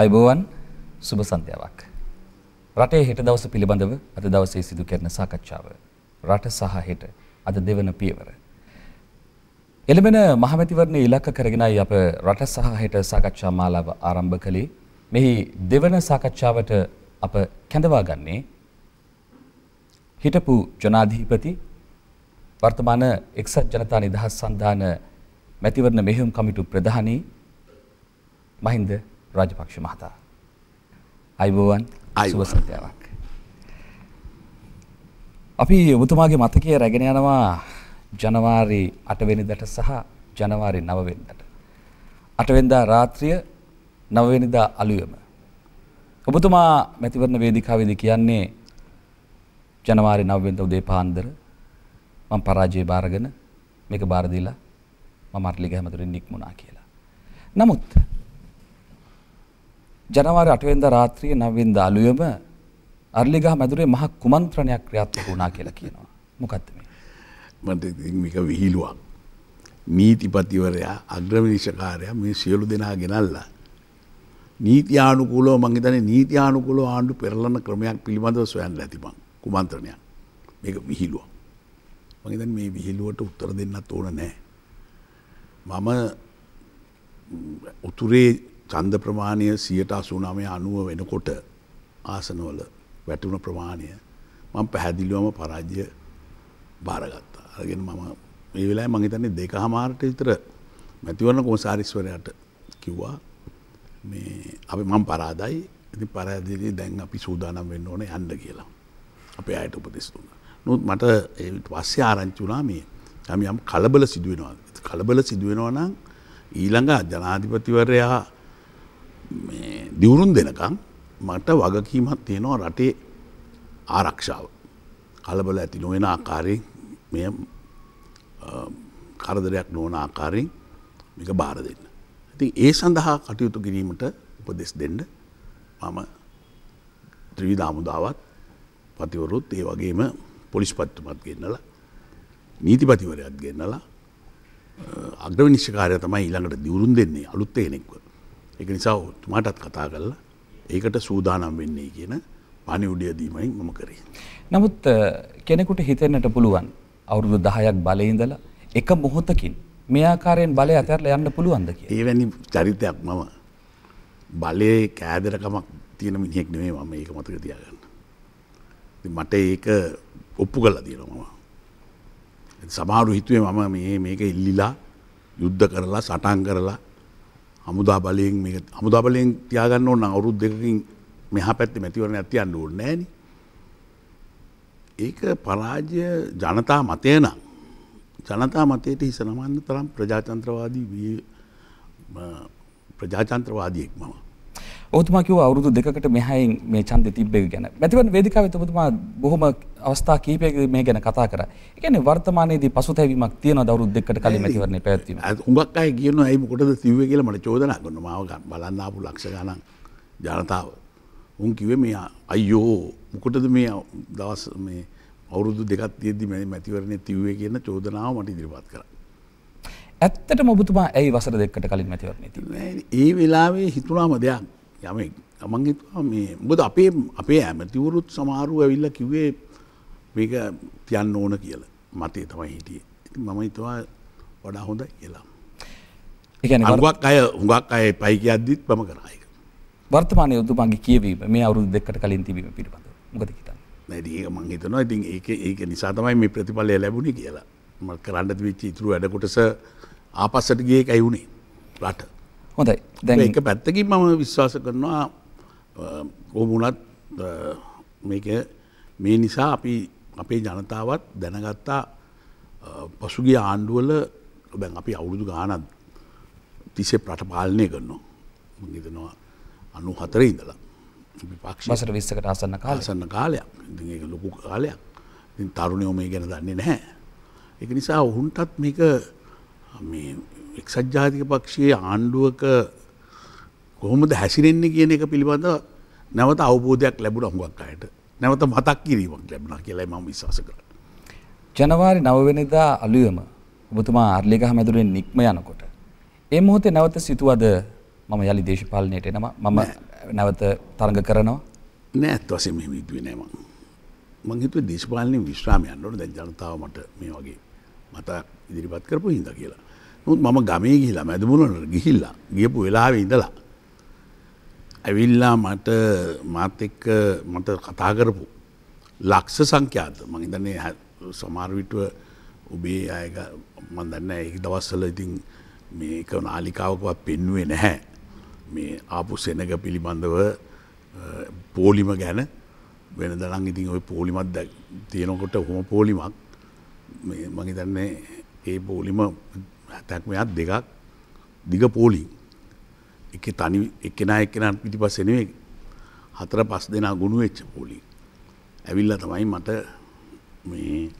අයිබෝවන් සුබ සන්ධ්‍යාවක්. රටේ හෙට දවස පිළිබඳව අද දවසේ සිදු කරන සාකච්ඡාව. රට සහ හෙට අද දෙවන පියවර. එළඹෙන මහමැතිවරණ ඉලක්ක කරගෙනයි අප රට සහ හෙට සාකච්ඡා මාලාව ආරම්භ කළේ. මෙහි දෙවන සාකච්ඡාවට අප කැඳවා ගන්නේ හිටපු ජනාධිපති වර්තමාන එක්සත් ජනතා නිදහස් සන්ධාන මැතිවරණ මෙහෙයුම් කමිටු ප්‍රධානී මහින්ද රාජපක්ෂ මහතා. අයිබෝවන් සුබ සත්‍යාවක්. අපි ඔබතුමාගේ මතකය රැගෙන යනවා ජනවාරි 8 වෙනිදාට සහ ජනවාරි 9 වෙනිදාට. 8 වෙනිදා රාත්‍රිය 9 වෙනිදා අලුයම. ඔබතුමා මැතිවරණ වේදිකාවේදී කියන්නේ ජනවාරි 9 වෙනිදා උදේ පාන්දර මම පරාජය බාරගෙන මේක බාර දීලා මම අරලිග හැමතුරින් නික්මුණා කියලා. නමුත් ජනවාරි 8 වෙනිදා රාත්‍රියේ 9 වෙනිදා අලුයම අර්ලිගහ මැදුරේ මහ කුමන්ත්‍රණයක් ක්‍රියාත්මක වුණා කියලා කියනවා. මොකද්ද මේ? මට ඉතින් මේක විහිළුවක්. නීතිපතිවරයා අග්‍රවිනිශ්චකාරයා මේ සියලු දෙනා ගෙනල්ලා නීතියානුකූලව මං හිතන්නේ නීතියානුකූලව ආණ්ඩු පෙරලන ක්‍රමයක් පිළිබඳව හොයන්න ඇති මං කුමන්ත්‍රණයක්. මේක විහිළුවක්. මං හිතන්නේ මේ විහිළුවට උත්තර දෙන්නත් ඕන නැහැ. මම උතුරේ ස්කන්ධ ප්‍රමාණය සියට අසුනාමය අනුව වෙනකොට ආසනවල වැටුණ ප්‍රමාණය මං පැහැදිලිවම පරාජ්‍ය භාරගත්තා. අරගෙන මම ඒ වෙලා මහිතන්නේ දෙක හමාරට විතර මැතිවරණ කෝසාරිස්වරයට කිව්වා මේ අපි මං පරාදයි ඉති පරාදිදී දැන් අපි සූදානම් වෙන්න ඕන යන්න කියලා. අපේ අයට උපදෙස් දුන්න. නොත් මට පස්සේ ආරංචි වුණා මේ යම් යම් කලබල සිදුවෙනවා. කලබල සිදුවෙනවා නම් ඊළඟ ජනාධිපතිවරයා දිවුරුන් දෙනකං මට වගකීමත් තියෙනවා රටේ ආරක්ෂාව. කලබල ඇති නොවෙන ආකාරයෙන් මෙය කරදරයක් නොවන ආකාරයෙන් මේක බාර දෙන්න. ඉතින් ඒ සඳහා කටයුතු කිරීමට උපදෙස් දෙන්න මම ත්‍රීවිධාමුදාවත් පතිවරුත් ඒ වගේම පොලිස්පත්තුමත් ගෙන්නලා නීතිපතිවරයත් ගෙන්නලා අග්‍රවිනිශ්කාරය තමයි ඊළඟට දිවුරුන් දෙන්නේ අලුත් එනෙක්ව. එක නිසා මටත් කතා කරලා ඒකට සූදානම් වෙන්නේ කියන පනි උඩිය දීමයි මම කරේ. නමුත් කෙනෙකුට හිතෙන්නට පුළුවන් අවුරුදු 10ක් බලේ ඉඳලා එක මොහොතකින් මේ ආකාරයෙන් බලය අතහැරලා යන්න පුළුවන්ද කියලා. ඒවැනි චරිතයක් මම බලයේ කෑදරකමක් තියෙන මිනිහෙක් නෙමෙයි මම ඒක මතක තියාගන්න. ඉතින් මට ඒක ඔප්පු කළා තියෙනවා මම. සමහරු හිතුවේ මම මේ මේක ඉල්ලිලා යුද්ධ කරලා සටන් කරලා හමුදා බලයෙන් මේ හමුදා බලයෙන් තියාගන්න ඕන අවුරුද් දෙකකින් මෙහා පැත්තේ මැතිවරණ ඇතියන්න ඕනේ නෑනේ. ඒක පරාජය ජනතා මතය නම් ජනතා මතයට හිස නමන්න තරම් ප්‍රජාතන්ත්‍රවාදී ප්‍රජාතන්ත්‍රවාදියෙක් මම. ඔබතුමා කිව්වා අවුරුදු දෙකකට මෙහායින් මේ ඡන්දෙ තිබ්බෙක ගැන. මැතිවරණ වේදිකාවෙත් ඔබතුමා බොහොම අවස්ථා කිහිපයකදී මේ ගැන කතා කරා. ඒ කියන්නේ වර්තමානයේදී පසුතැවීමක් තියෙනවද අවුරුදු දෙකකට කලින් මැතිවරණේ පැවැත්වීම? හුඟක් අය කියනවා ඇයි මොකටද තිව්වේ කියලා මට චෝදනා කරනවා. මාව බලන්න ආපු ලක්ෂ ගණන් ජනතාව. උන් කිව්වේ මේ අයියෝ මොකටද මේ දවස් මේ අවුරුදු දෙකක් තියෙද්දි මැතිවරණේ තිව්වේ කියන චෝදනාව මට ඉදිරිපත් කරා. ඇත්තටම ඔබතුමා ඇයි වසර දෙකකට කලින් මැතිවරණේ තිබ්බේ? ඒ වෙලාවේ හිතුණාම දෙයක් යම අමන්ගේතුවා මේ බොද අපේ අපේ ඇමතිවරුත් සමාරුව ඇවිල්ල කිව්වේ මේක තියන්න ඕන කියල මතේ තමයි හිටිය මම හිතවා වඩා හොඳ කියලා. අගක් අය හුඟක් අය පයික අද්දිත් පම කරයි. වර්තමානය යුතුමන්ගේ කියවීම මේ අවුරුදු දෙකට කලින් තිබීම පිරිබඳ මොකද හිතන්න. නැදඒ මං හිතනවා ඉතින් ඒක ඒක නිසා තමයි මේ ප්‍රතිඵලය ලැබුණ කියලා මත් කරන්න විච්චි ඉතුරු වැඩකොටස ආපස්සටගේ ඇයුුණේ රට. හොඳයි දැ එක පැත්තකින් මම විශ්වාස කරනවා කොමුණත් මේක මේ නිසා අපි අපේ ජනතාවත් දැනගත්තා පසුගේ ආණ්ඩුවල බැන් අපි අවුරුදු ගානත් තිසේ ප්‍රට පාලනය කරනවා මගතනවා අනු හතර ඉඳලා පක්ෂසර විස්සකට අසන්න කාලසන්න කාලයක් ලොකු කාලයක් තරුණයෝ මේ ගැන දන්නේ නැහැ. එක නිසා ඔහුන්ටත් මේක එක්සත් ජාතික පක්ෂයේ ආණ්ඩුවක කොහොමද හැසිරෙන්නේ කියන එක පිළිබඳ නැවත අවබෝධයක් ලැබුණ හුඟක් අයට නැවත මතක් කිරීමක් ලැබුණා කියලා මම විශ්වාස කරනවා. ජනවාරි 9 වෙනිදා අලුයම ඔබතුමා ආර්ලිගහ මැදුරෙන් නික්ම යනකොට ඒ මොහොතේ නැවත සිතුවද මම යලි දේශපාලනයට එනවා මම නැවත තරඟ කරනවා නෑ ඇත්ත වශයෙන්ම එහෙම හිතුවේ නෑ මම. මං හිතුවේ දේශපාලනේ විශ්‍රාමය යන්න ඕන දැන් ජනතාව මට මේ වගේ මතක් ඉදිරිපත් කරපු හින්දා කියලා. නොත් මම ගමේ ගිහිලා මැදමුණට ගිහිල්ලා ගියපු වෙලාව ඉඳලා. ඇවිල්ලා මට මාත එක්ක මට කතා කරපු ලක්ෂ සංඛ්‍යාත මං ඉදන්නේ සමාර්විටුව ඔබේ අයක මන්දන්න ඒ දවස්සල ඉතින් මේක නාලිකාවකවත් පෙන්නුවේ නැහැ මේ ආපු සෙනග පිළිබඳව පෝලිම ගැන වෙන දනම් ඉතින් ඔය පෝලිමත් දැ තියෙනකොට හොම පෝලිමක් මගේ දන්නේ ඒ පෝලිම තැත්මයක් දෙකක් දිග පෝලිින් එක තනි එකනා එක්කෙනට පිටි පස්සෙනේ හතර පස් දෙනා ගුණු වෙච්ච පෝලි ඇවිල්ල තමයි මට මේ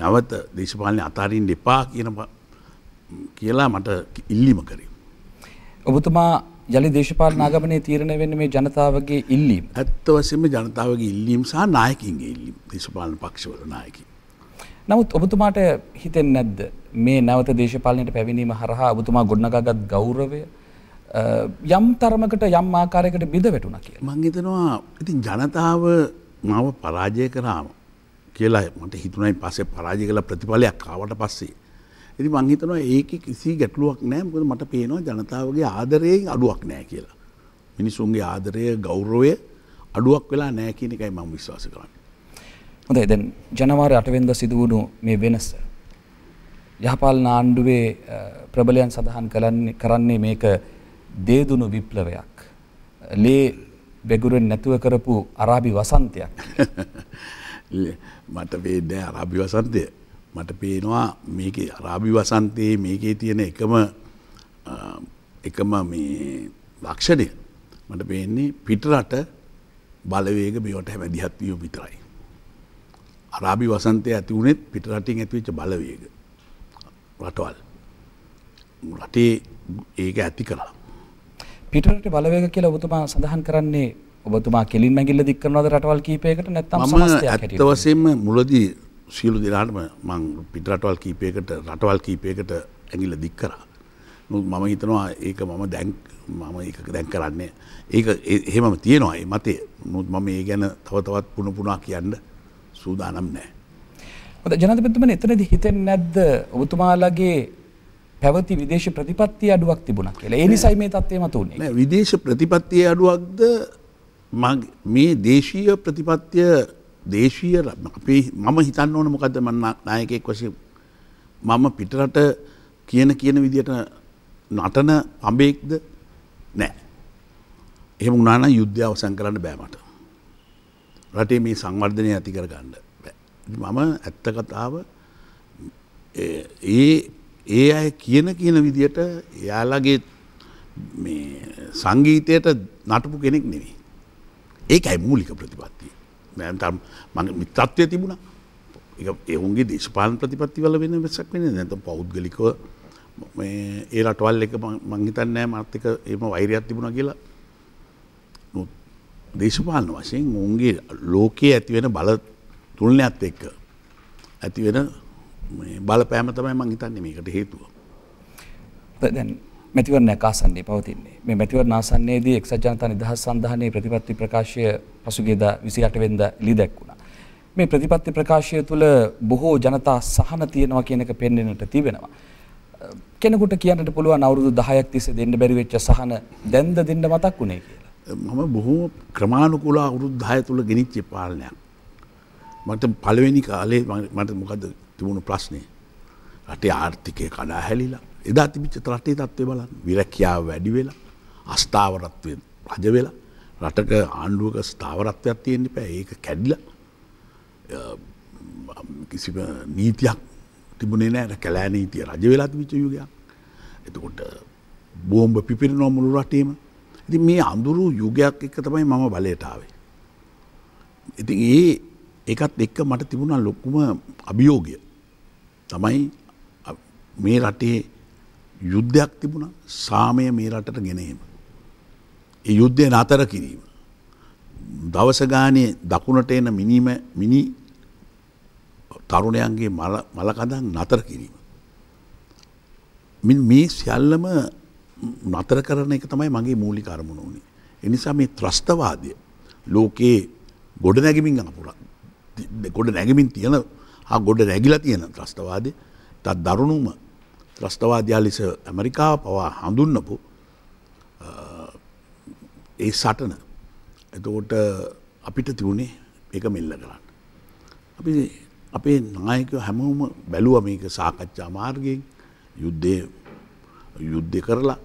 නැවත දේශපාලනය අතාරින් දෙපා කියන කියලා මට ඉල්ලිම කරේ. ඔබතුමා යළි දේශපාල නාගමනය තීරණ වෙන්න මේ ජනතාවගේ ඉල්ලීම් ඇත්ත වසම ජනතාවගේ ඉල්ලීම් සහ නායකින්ගේ ඉල්ලීම් දේශපාලන පක්ෂවල නායකින්. නමුත් ඔබතුමාට හිතෙන්නේ නැද්ද මේ නැවත දේශපාලනයට පැමිණීම හරහා ඔබතුමා ගොඩනගාගත් ගෞරවය යම් තරමකට යම් ආකාරයකට බිඳ වැටුණා කියලා. මං හිතනවා ඉතින් ජනතාව මාව පරාජය කරාම කියලා මට හිතුණයි පස්සේ පරාජය කළ ප්‍රතිඵලයක් ආවට පස්සේ. ඉතින් මං හිතනවා ඒකේ කිසි ගැටලුවක් නැහැ මොකද මට පේනවා ජනතාවගේ ආදරයෙන් අඩුවක් නැහැ කියලා. මිනිසුන්ගේ ආදරය ගෞරවය අඩුවක් වෙලා නැහැ කියන එකයි මම විශ්වාස කරන්නේ. හොඳයි දැන් ජනවාරි 8 වෙනිදා සිදු වුණු මේ වෙනස යහපාලන ආණ්ඩුවේ ප්‍රබලයන් සඳහන් කරන්නේ මේක දේදුණු විප්ලවයක්. ලේ බෙගුරෙන් නැතුව කරපු අරාබි වසන්තයක්. මට පේනෑ අරාබි වසන්තය. මට පේනවා මේක අරාබි වසන්තයේ මේකේ තියෙන එකම එකම මේ ලක්ෂණය මට පේන්නේ පිටරට බලවේග මෙවට හැමැදිහත්වීම විතරයි. අරාබි වසන්තය ඇති වුණෙත් පිටරටින් ඇතිවෙච්ච බලවේග රටවල් රටේ ඒක ඇති කරලා. පිටරට බලවේග කියලා ඔබතුමා සඳහන් කරන්නේ ඔබතුමා කෙලින් මැගිල්ල දික්කරනවද රටවල් කීපයකට නැත්තම් සමස්තයක් හැටියට? ඇත්ත වශයෙන්ම මුලදී සියලු දෙනාටම මං පිටරටවල් කීපයකට රටවල් කීපයකට ඇඟිල්ල දික් කරා. නමුත් මම හිතනවා ඒක මම දැන් මම ඒක දැන් කරන්නේ. ඒක එහෙමම තියෙනවා මේ මතේ. නමුත් මම ඒ ගැන තව තවත් පුන පුනා කියන්න සූදානම් නෑ. හොඳ ජනාධිපතිතුමනි එතනදී හිතෙන්නේ නැද්ද ඔබතුමාලගේ පැවති විදේශ ප්‍රතිපත්තිය අඩුවක් තිබුණා කියලා. ඒ නිසයි මේ තත්ත්වය මතුනේ. නෑ විදේශ ප්‍රතිපත්තිය අඩුවක්ද මේ දේශීය ප්‍රතිපත්තිය දේශීය අපේ මම හිතන්න ඕන මොකද මම නායකයෙක් වශයෙන් මම පිටරට කියන කියන විදියට නටන පඹෙක්ද නෑ. එහෙම වුණා නම් යුද්ධය අවසන් කරන්න බෑ මට. රටේ මේ සංවර්ධනය ඇති කරගන්න. මම ඇත්ත කතාව ඒ ඒ අය කියන කියන විදියට එයාලගේ සංගීතයට නටපු කෙනෙක් නෙවේ. ඒකයි මූලික ප්‍රතිපත්තිය. මෑන්තම් මගේ තත්ත්වය තිබුණා. එවුන්ගේ දේශපාලන ප්‍රතිපත්තිවල වෙන වෙසක් වෙන නැත පෞද්ගලිකව ඒ රටවල් එක මංහිතන්නෑ මර්ථක එම වෛරයක් තිබුණ කියලා දේශපාලන වශයෙන් ඔවුන්ගේ ලෝකයේ ඇතිවෙන බල තුළනයක්ත් එක්ක ඇතිවෙන බලපෑම තමයි මං හිතන්නේ මේකට හේතුව. දැන් මැතිවරණ අකාසන්නේ පවතින්නේ මේ මැතිවරණ ආසන්නයේදී එක්සත් ජනතා නිදහස් සන්ධානයේ ප්‍රතිපත්ති ප්‍රකාශය පසුගියදා 28 වෙනිදා ඉලි දැක්වුණා. මේ ප්‍රතිපත්ති ප්‍රකාශය තුළ බොහෝ ජනතා සහන තියෙනවා කියන එක පෙන්වන්නට තිබෙනවා. කෙනෙකුට කියන්නට පුළුවන් අවුරුදු 10ක් තිස්සේ දෙන්න බැරි වෙච්ච සහන දැන්ද දෙන්න මතක් වුණේ කියලා. මම බොහෝ ක්‍රමාණුකුල අවුරුදු දාය තුළ ගෙනනිච්ච පාලනයක්. මට පලවෙනි කාලේ මට මොකද තිබුණු ප්‍රශ්නය. රටේ ආර්ථිකය කඩා හැලිලා එදා තිබිච්ච රටේ තත්ත්වය බලන්න විරැකියාව වැඩි වෙලා අස්ථාවරත්වය රජ වෙලා රටක ආණ්ඩුවක ස්ථාවරත්වයක් තියෙන්න්න පැ ඒක කැඩිල කිසිම නීතියක් තිබුණේ නෑර කැලෑ නීතිය රජ වෙලා තිවිච යුගයක් එතකොට බෝම්භ පිපිරි නොමුළු රටේීම ඉති මේ අඳුරු යුගයක් එක්ක තමයි මම බලයටාවේ. ඉති ඒ එකත් එක්ක මට තිබුණා ලොක්කුම අභියෝගය තමයි මේ රටේ යුද්ධයක් තිබුණ සාමය මේ රටට ගෙනීම. ඒ යුද්ධය නතර කිරීම. දවසගානය දකුණට එන මිනීම මිනි තරුණයන්ගේ මලකදන් නතර කිරීම. මින් මේ සියල්ලම නතර කරන එක තමයි මගේ මූලි කරමුණ වනේ. එනිසා මේ ත්‍රස්තවාදය ලෝකයේ ගොඩ නැගමින් අපපුර ගොඩ නැගමින් තියෙන ගොඩ නැගිලා තියෙන ත්‍රස්තවාදය තත් දරුණුම ත්‍රස්තවාදයා ලෙස ඇමරිකාව පවා හඳුන්නපු ඒ සටන එතකොට අපිට තිවුණේ එක මෙල්ල කරන්න. අපි අපේ නායකව හැමෝම බැලුව මේක සාකච්ඡා මාර්ගයෙන් යුද්ධය යුද්ධ කරලා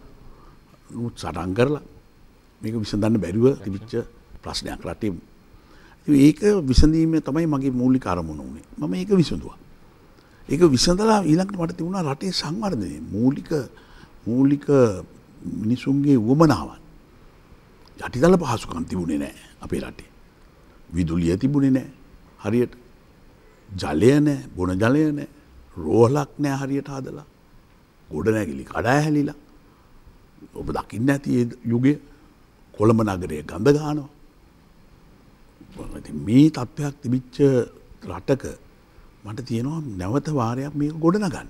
ත් සටන් කරලා මේක විසඳන්න බැරිව තිබිච්ච ප්‍රශ්නයක් රටේ ඒක විසඳීම තමයි මගේ මූලි කරමුණ වුණේ මම ඒක විසඳවා. ඒක විසඳලා ඊළඟට මට තිබුණා රටේ සංවර්ධනය මූලික මූලික මිනිසුන්ගේ වුවමනාවන් යටිදල පහසුකම් තිබුණේ නෑ අපේ රටේ. විදුලිය තිබුණේ නෑ හරියට ජලය නෑ බොන ජලය නෑ රෝහලක් නෑ හරියට හදලා ගොඩ නැගිලි කඩා හැලිලා ඔබ දකින්න ඇති යුග කොළඹ නගරය ගඳ ගානවා. මේ තත්ත්වයක් තිබිච්ච රටක මට තියෙනවා නැවත වාරයක් මේක ගොඩන ගන්න.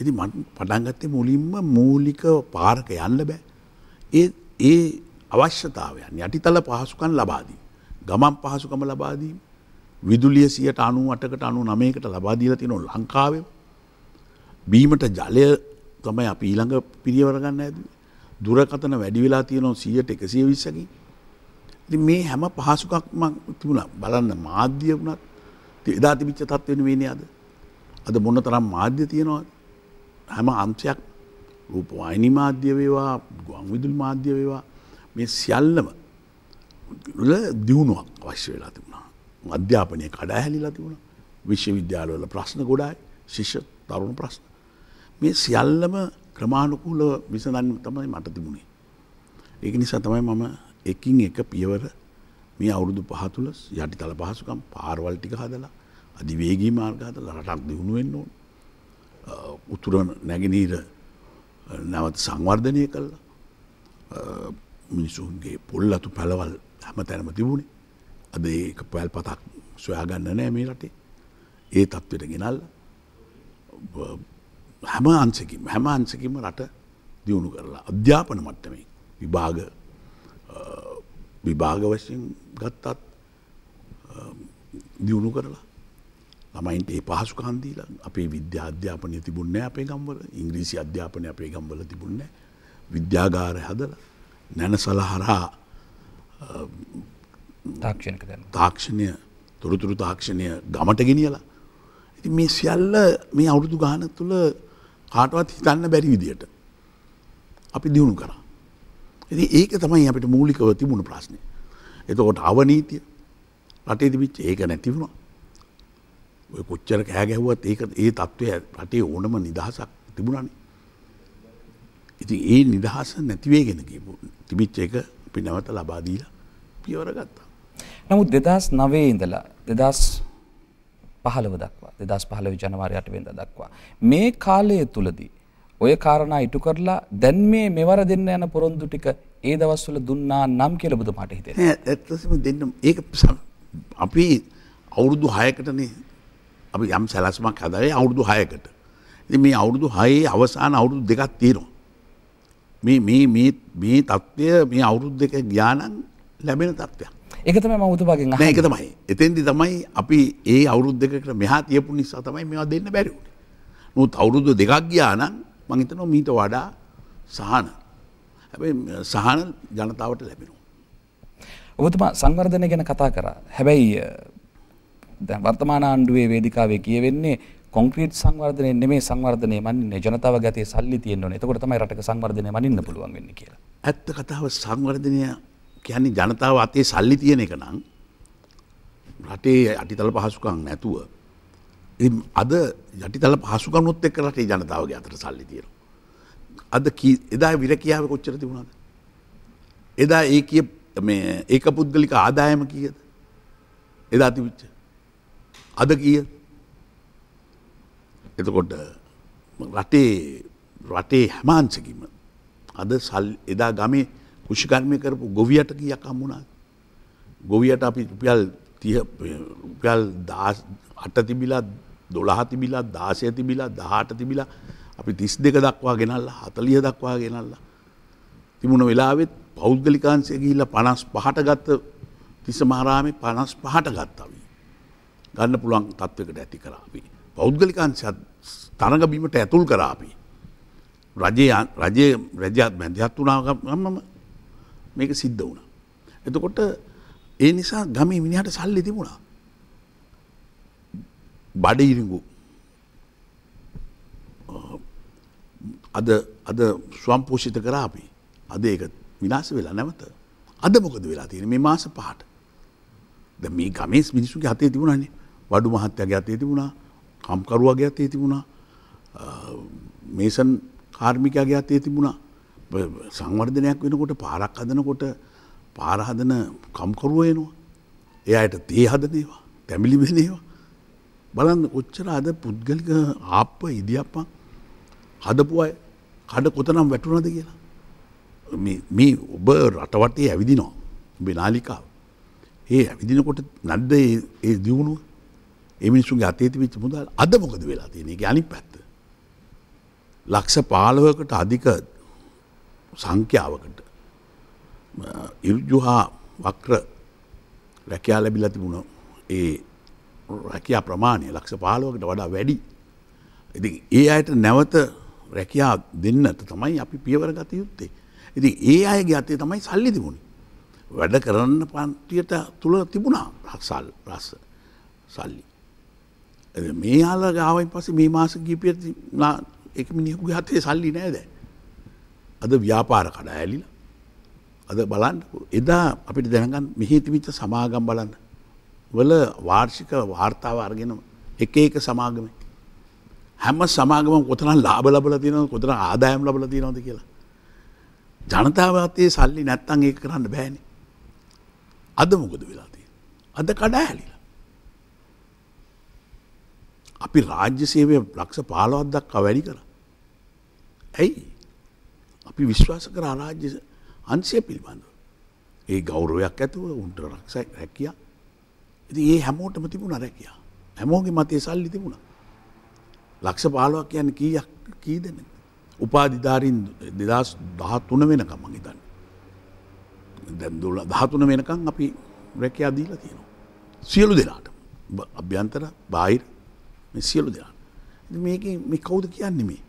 ඉති පඩන්ගත්තේ මුලින්ම මූලික පාරක යන්න බෑ. ඒ ඒ අවශ්‍යතාවයන් යටිතල පහසුකන් ලබාදී. ගමන් පහසුකම ලබාදී විදුලිය සියට අනුවටකට අනු නමයකට ලබාදීල තිනො ලංකාවේ. බීමට ජලය තමයි අප ඊළඟ පිරිියවරගන්න ඇද දුරකතන වැඩි වෙලා තියනවා සීයට එකසිය විස්සකි මේ හැම පහසුකක්ම තිබුණ බලන්න මාධ්‍ය වුණත් එදා තිබිච්ච තත්වෙන වේනය අද අද මොන්න තරම් මාධ්‍ය තියෙනවා හැම අන්සයක් රූපවායිනි මාධ්‍ය වේවා ගුවන්විදුල් මාධ්‍ය වේවා මේ සියල්ලම දියුණුවක් අවශ්‍ය වෙලා තිබුණා අධ්‍යාපනය කඩා හැලිලා තිබුණ විශ්වවිද්‍යාලවල ප්‍රශ්න ගොඩායි ශිෂ්‍ය තරුණ ප්‍රශ්න මේ සියල්ලම ක්‍රමාණුකූලව විසඳන්න තමයි මට තිබුණේ. ඒක නිසා තමයි මම එකින් එක පියවර මේ අවුරුදු පහතුල යටි තල පහසුකම් පාරවල් ටික හදලා අධිවේගී මාර්ග හදලා රටක් දියුණු වෙන්න ඕන. උතුර නැගෙනහිර නැවත සංවර්ධනය කළා. මිනිසුන්ගේ පොල් අතු පැලවල් හැම තැනම තිබුණේ. අද ඒක පැල් පතක් සොයාගන්න නෑ මේ රටේ. ඒ තත්ත්වයට ගෙනල්ලා හැම අන්සකින් හැම අන්සකින්ම රට දියුණු කරලා අධ්‍යාපන මට්ටමේ විභාග විභාග වශයෙන් ගත්තත් දියුණු කරලා ළමයින්ට ඒ පහසු කන්දීලා අපේ විද්‍යා අධ්‍යාපනය තිබුණේ අපේ ගම්වල ඉංග්‍රීසි අධ්‍යාපනය අපේ ගම්වල තිබුණේ විද්‍යාගාර හදලා නැන සලහරා තාක්ෂණක තාක්ෂණය තොරතුරු තාක්ෂණය ගමට ගෙනියලා ඉති මේ සියල්ල මේ අවුරුදු ගාන තුළ කාටවත් හිතන්න බැරි විදියට. අපි දියුණු කරා. ඇති ඒක තමයි අපිට මූලිකව තිබුණු ප්‍රශ්නය. එතකොට අවනීතිය රටේ තිබිච් ඒක නැතිවුණා. ඔය කොච්චර කෑගැහුවත් ඒක ඒ තත්ත්වය රටේ ඕනම නිදහසක් තිබුණනි. ඉති ඒ නිදහස නැතිවේගෙන කියපු තිබිච්ච එක අපි නැවත ලබාදීලා පියවර ගත්තා. නමුත් දෙදස් නවේ ඉඳලා දෙදස් පහළව දක්වා දෙදස් පහලව ජනවාරයට වෙද දක්වා. මේ කාලය තුළදී. ඔය කාරණා ඉටු කරලා දැන් මේ මෙවර දෙන්න යන පොරොන්දු ටික ඒ දවස්වල දුන්නා නම් කියලා බුදුමට හිතේ. නෑ ඇත්තටම දෙන්න ඒක අපි අවුරුදු 6කටනේ අපි යම් සැලැස්මක් හදාවේ අවුරුදු 6කට. ඉතින් මේ අවුරුදු 6 අවසාන අවුරුදු දෙකක් තියෙනවා. මේ මේ මේ මේ தත්ත්වය මේ අවුරුදු දෙක ගියා නම් ලැබෙන தත්ත්වයක්. එකතම මවතුමගෙන් ඒක තමයි එතෙන්දි තමයි අපි ඒ අවුරුද්ධකට මෙහා තියපු නිසා තමයි මෙවා දෙන්න බැරිවුට නොත් අවුරුදු දෙකක් ගියානම් මහිතනො මීට වඩා සහන හැබ සහන ජනතාවට ලැබෙනු. ඔබතුමා සංවර්ධනය ගැන කතා කර හැබැයි වර්තමාන ආණ්ඩුවේ වේදිකාවේ කියවෙන්නේ කොන්ක්‍රීට් සංවර්ධනය නෙමේ සංවර්ධනය මන්නේ ජනතාව ගතේ සල්ලි තියෙන්න්නන එතකොට තමයි රට සංවර්ධනය මනින්න පුළුවන් වෙන්න කියලා. ඇත්ත කතාව සංවර්ධනය කියන්නේ ජනතාව අතේ සල්ලි තියෙන එක නම් රටේ අටිතල පහසුකම් නැතුව අද යටිතල පහසුකමුත් එක්ක රටේ ජනතාවගේ අතර සල්ලි තියෙනවා. අද එදා විරකියාව කොච්චර තිබුණාද? එදා ඒ කිය මේ ඒක පුද්ගලික ආදායම කීයද? එදා තිබිච්ච. අද කීයද? එතකොට රටේ රටේ හැමාංශකීම අද සල් එදා ගමේ කෘෂිකර්මය කරපු ගොවියට කියක් හම්බුණාද. ගොවියට අපි රුපියල් රුපියල් අට තිබිලා දොළහ තිබිලා දාසය තිබිලා දහට තිබිලා අපි තිස් දෙක දක්වා ගෙනල්ලා හතලිය දක්වා ගෙනල්ලා. තිබුණ වෙලාවෙත් පෞද්ගලිකාන්සේ ගිහිල්ල පනස් පහට ගත්ත තිස මහරාමේ පනස් පහට ගත්තවී. ගන්න පුළුවන් තත්ත්වකට ඇති කරාපි. පෞද්ගලිකාන්සයත් තරඟ බීමට ඇතුල් කරාපි. රජය රජය රජත් මැදිහත් වනාගම්ම මේක සිද්ධ වුණ. එතකොට ඒ නිසා ගමේ මිනිහට සල්ලි තිබුණා. බඩඉරිඟු අද අද ස්වම්පෝෂිත කරාපි අද ඒක විනාස වෙලා නැවත අද මොකද වෙලා තියෙන මේ මාස පහට ද මේ ගමේස් මිනිසුගේ හතේ තිබුණනේ වඩු මහත්තයගේ අතේ තිබුණා කම්කරුවගේ අතේ තිබුණා මේසන් කාර්මිකයාගේ අතේ තිබුණා සංවර්ධනයක් වෙනකොට පාරක් හදනකොට පාරහදන කම්කරුවයනවා. එයායට තේ හදනේවා තැමිලිබෙනේවා. බලන්න ඔච්චර අද පුද්ගලික ආප්ප ඉදිියප්පා හදපු අය කඩ කොතනම් වැටුනද කියලා. මේ ඔබ රටවටේ ඇවිදිනවා. ඔබේ නාලිකාව. ඒ ඇවිදිනකොට නද්ද ඒ දියුණුව එමිනිසුන්ගේ අතේති විච්ච මුදල් අද මොකද වෙලා තියෙනෙ අනි පැත්ත. ලක්ෂ පාලවකට අධික සංඛ්‍යාවකට ඉර්ජු හා වක්‍ර රැකයා ලැබිල තිබුණ ඒ රැකයා ප්‍රමාණය ලක්ෂ පාලුවකට වඩා වැඩි. ඉති ඒ අයට නැවත රැකයා දෙන්නට තමයි අපි පියවර ගත යුත්තේ. ඉති ඒ අයගේ අතේ තමයි සල්ලි තිබුණි. වැඩ කරන්න පන්තියට තුළ තිබුණා රක්සල් රස්ස සල්ලි. මේ යාල ගාවයි පස මේ මාස ගීපිය එක මිනිියකු හතේ සල්ලි නෑදෑ. අද ව්‍යාපාර කඩා ඇලිලා අද බලන්න එදා අපිට දැනගන් මෙහිතිමිච සමාගම් බලන්න වල වාර්ෂික වාර්තාව අර්ගෙන එක එක සමාගම හැම සමාගම කොතන ලාබ ලබල තියෙන කොතන ආදායම් ලබල තියෙනවද කියලා ජනතාවත්තේ සල්ලි නැත්තන් ඒ කරන්න බෑන අද මොකද වෙලා තිය අද කඩා හැලිලා අපි රාජ්‍ය සේවය ලක්ෂ පාලවත්දක් අවැඩි කර ඇයි අපි විශ්වාස කර අරාජ්‍ය අන්සිය පිළිබඳව. ඒ ගෞරවයක් ඇතුව උන්ට රක්ෂයි රැකිය. ඇති ඒ හැමෝටම තිබුණ රැකිය. හැමෝගේ මතේ සල්ලි තිබුණ. ලක්ෂ පාලුවක් යන්න කීයක් කී දෙන. උපාධිධාරීන් දෙදස් දහත්තුන වෙනකම් මහිතන්න. දැන්දුල දහතුන වෙනකං අපි රැකයා දීලා තියෙනවා. සියලු දෙනාට අභ්‍යන්තර බාහිර සියලු දෙනා. මේක මේ කවුද කියන්නේ මේ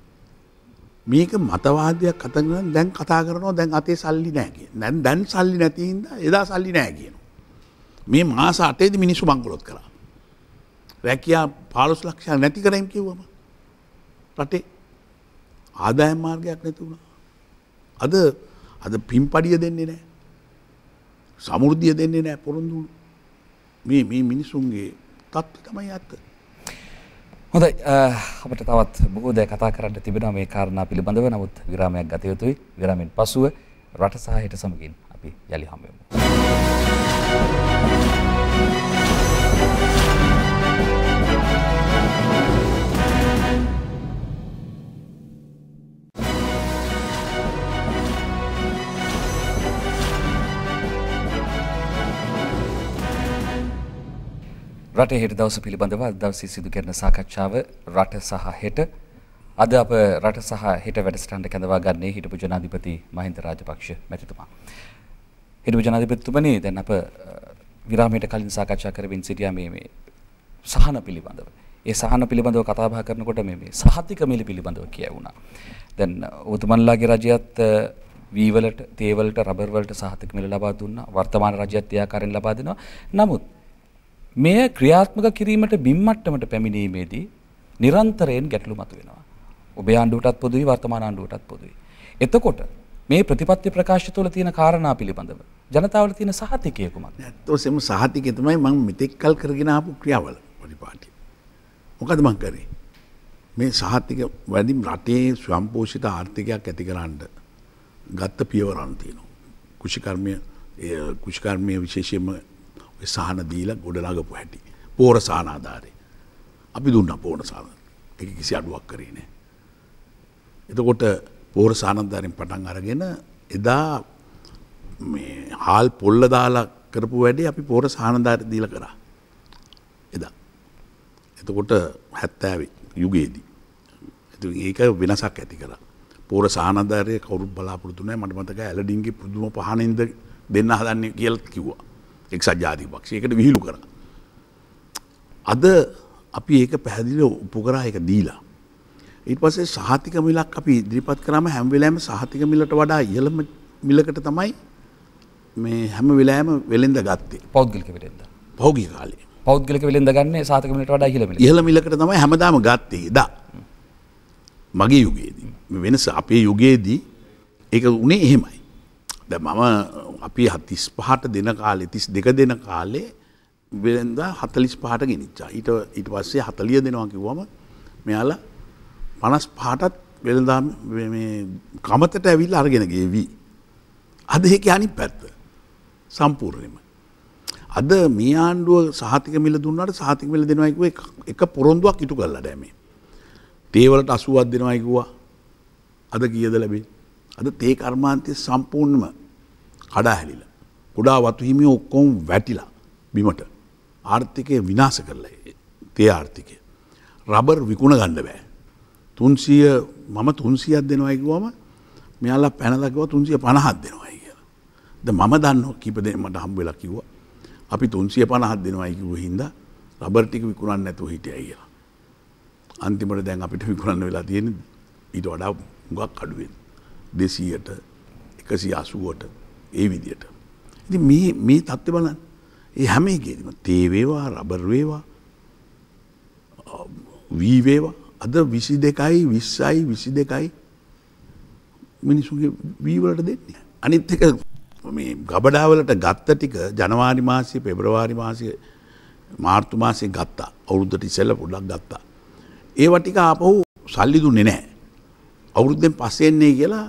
මේක මතවාදයක් කතගෙන දැන් කතා කරනවා දැන් අතේ සල්ලි නෑගේ නැන් දැන් සල්ලි නැතින්ද එදා සල්ලි නෑ කියන. මේ මාස අතේද මිනිස්සු බංකොලොත් කර. රැකයා පාලුස් ලක්ෂ නැති කරම් කිව්වම. රටේ ආදායම් මාර්ගයක් නැතිවුණ. අද අද පිම් පඩිය දෙන්නේ නෑ. සමුෘද්ධිය දෙන්නේ නෑ පොරොන්දුු මේ මේ මිනිසුන්ගේ තත්ව තමයි ඇත්ත. හොඳයි අපිට තවත් බොහෝ දේ කතා කරන්න තිබෙනවා මේ කාරණා පිළිබඳව. නමුත් විරාමයක් ගත යුතුයි. විරාමෙන් පසුව රට සහ හිට සමගින් අපි යලි හමු වෙමු. රටේ හෙට දවස පිළිබඳව අද දවසේ සිදු කරන සාකච්ඡාව රට සහ හෙට අද අප රට සහ හෙට වැඩසටහනට කැඳවා ගන්නේ හිටපු ජනාධිපති මහින්ද රාජපක්ෂ මැතිතුමා. හිටපු ජනාධිපතිතුමනි දැන් අප විරාමයට කලින් සාකච්ඡා කරමින් සිටියා මේ මේ සහන පිළිබඳව. ඒ සහන පිළිබඳව කතා බහ කරනකොට මේ මේ සහතික මිල පිළිබඳව කියවුණා. දැන් ඔබතුමන්ලාගේ රජයත් වීවලට, තේවලට, රබර් වලට සහතික මිල ලබා දුන්නා. වර්තමාන රජයත් ඒ ආකාරයෙන් ලබා දෙනවා. නමුත් මෙය ක්‍රියාත්මක කිරීමට බිම්මට්ටමට පැමිණීමේදී නිරන්තරයෙන් ගැටලු මතුවෙනවා. ඔබේ ආණ්ඩුවටත් පොදුයි වර්තමාන ආණ්ඩුවටත් පොදුයි. එතකොට මේ ප්‍රතිපත්ති ප්‍රකාශ තුළ තියෙන කාරණා පිළිබඳව ජනතාවල තියෙන සහතිකය කුමක්ද? ඇත්තටම සහතිකය තමයි මම මෙතෙක් කල් කරගෙන ආපු ක්‍රියාවල පරිපාටි. මොකද මම කරේ? මේ සහතික වැඩි රටේ ස්වයංපෝෂිත ආර්ථිකයක් ඇති කරන්න ගත්ත පියවරක් තියෙනවා. කුෂිකර්මය කුෂිකර්මයේ විශේෂයෙන්ම සහන දීල ගොඩලාගපු හැටි. පෝර සානාධාරය. අපි දුන්න පෝන සාන එක කිසි අඩුවක් කරේ නෑ. එතකොට පෝර සානන්ධාරෙන් පටන් අරගෙන එදා හාල් පොල්ල දාලා කරපු වැඩේ අපි පෝර සානධාර දීල කරා. එදා. එතකොට හැත්තෑවේ යුගයේදී. ඇතු ඒක වෙනසක් ඇති කර. පෝර සානධාරය කවරු බලාපොරතුනෑ මට මතක ඇලඩින්ගේ පුදුම පහනින්ද දෙන්න හදන්නේ කියල් කිව්වා. එක්සත් ජාතිපක්ෂයකට විහිළු කර. අද අපි ඒක පැහැදිල උපකරා එක දීලා. ඊට පසේ සාහතික මිලක් අපි ඉදිරිපත් කරම හැම් වෙලෑම සාහතික මිලට වඩා ඉහළම මිලකට තමයි මේ හැම වෙලාෑම වෙළෙන්ද ගත්තේ පෞද්ගලික වෙළෙන්ද පෞගි කාලේ පෞද්ගලික වෙළෙන්ද ගන්න සාතක මිලට වඩා ඉහළ මිල ඉහළ මිලකට තමයි හැමදාම ගත්තේ දා මගේ යුගයේදී වෙනස අපේ යුගයේදී ඒක උනේ එහෙමයි ද මම අපි හතිස් පහට දෙන කාලෙ තිස් දෙක දෙන කාලේ වෙළඳ හතලිස් පහට ගෙනනිච්චා ඊට ඉට පස්සේ හතලිය දෙනවා කිව්වම මෙයාල පනස් පහටත් වෙළඳා කමතට ඇවිල් අරගෙන ගේවී. අද හෙක අනි පැත්ත සම්පූර්ණයම. අද මේ ආණ්ඩුව සහතික මිල දුන්නට සහතික මිල දෙනවයිකුව එක පොරොන්දුවක් ඉටු කල්ලා දැමේ. තේවලට අසුවත් දෙනවයිකුවා අද කියද ලැබේ අද තේ කර්මාන්තය සම්පූර්ණම කඩා හැලිල. කුඩා වතුහිමිය ඔක්කොම් වැටිලා බිමට ආර්ථිකය විනාස කරලා තේ ආර්ථිකය. රබර් විකුණ ගණ්ඩ බෑ. තුන්සිය මම තුන්සියක් දෙනවයිකුවම මෙයාලා පැනදකව තුන්සිය පණහත් දෙනවයි කියලා. ද මම දන්න කිපද මට හම්බවෙලා කිව්ව අපි තුන්සිය පණහත් දෙනවයිකිව හින්ද රබර්ටික විකුණන්න ඇතු හිටිය කියලා. අන්තිමට දැන් අපිට විකුණන්න වෙලා තියෙන ඊට වඩා ගක් කඩුවෙන්. දෙසීයට එකසි අසුවට ඒ විදියට. ඉති මේ තත්ත්ව බලන් ඒ හැමේ ගේම තේවේවා රබර්වේවා වීවේවා අද විසි දෙකයි විස්සයි විසි දෙකයි මිනිසුගේ වීවලට දෙන්නේ. අනිත් එක ගබඩාවලට ගත්ත ටික ජනවාරි මාසය පෙබ්‍රවාරි මාසය මාර්තු මාසය ගත්තා අවුරුද්දට ඉසෙල්ල පොඩක් ගත්තා. ඒවටික ආපහු සල්ලි දුන්නේ නෑ. අවුරුද්දෙන් පස්සෙන්නේ කියලා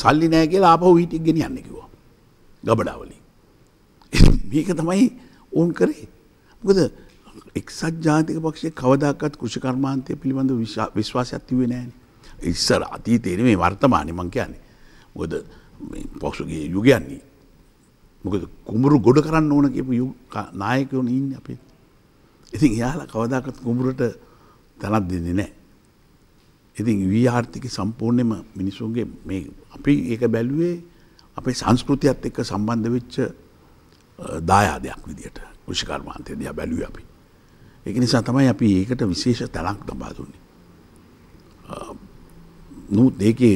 සල්ලි නෑ කියලා ආපහු ඊටික් ගෙනියන්න කිව්වා. ගබඩාවලින්. මේක තමයි ඔවුන් කරේ. මොකද එක්සත් ජාතික පක්ෂයේ කවදාකවත් කෘෂි කර්මාන්තය පිළිබඳ විශ්වාසයක් තිබුණේ නෑනේ. ඉස්සර අතීතේ නෙමෙයි වර්තමානයේ මං කියන්නේ. මොකද මේ පොසුගේ යුගයන්නේ. මොකද කුඹුරු ගොඩ කරන්න ඕන කියපු නායකයෝ ඉන්නේ අපේ. ඉතින් එයාලා කවදාකවත් කුඹුරට තනක් දෙන්නේ නැහැ. ඉතින් වී ආර්ථික සම්පූර්ණයම මිනිසුන්ගේ මේ අපි ඒක බැලුවේ අපේ සංස්කෘතියත් එක්ක සම්බන්ධ වෙච්ච දායාදයක් විදිට කෘෂිකර්මාන්තය දයා බැලුව අපි. ඒක නිසා තමයි අපි ඒකට විශේෂ තැනක් තබා දුන්නේ. නූත් ඒකේ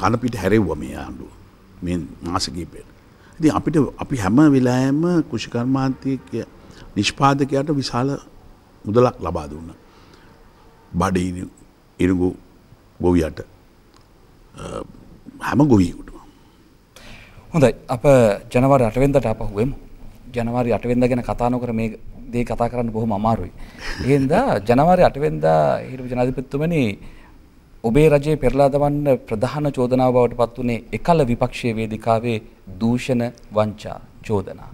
කණපිට හැරෙව්ව මේ ආණ්ඩුව මේ මාසකීපයට. ඉතින් අපිට අපි හැම වෙලායම කෘෂිකර්මාන්තය නිෂ්පාදකයට විශාල මුදලක් ලබා දුන්න. බඩ ඉරුගු ගොවියට හැම ගොවියකුටම. හොඳයි අප ජනවර අටවෙන්දට අපහුවම ජනවාරි අටවෙන්ද ගැන කතානොකර මේ දේ කතා කරන්න බොහොම අමාරුයි. ඒද ජනවාරි අටවෙන්දා හිරු ජනාධිපත්තුමනි ඔබේ රජයේ පෙරලාදවන්න ප්‍රධාන චෝදනාව බවට පත් වනේ එකල විපක්ෂය වේදිකාවේ දූෂණ වංචා චෝදනා.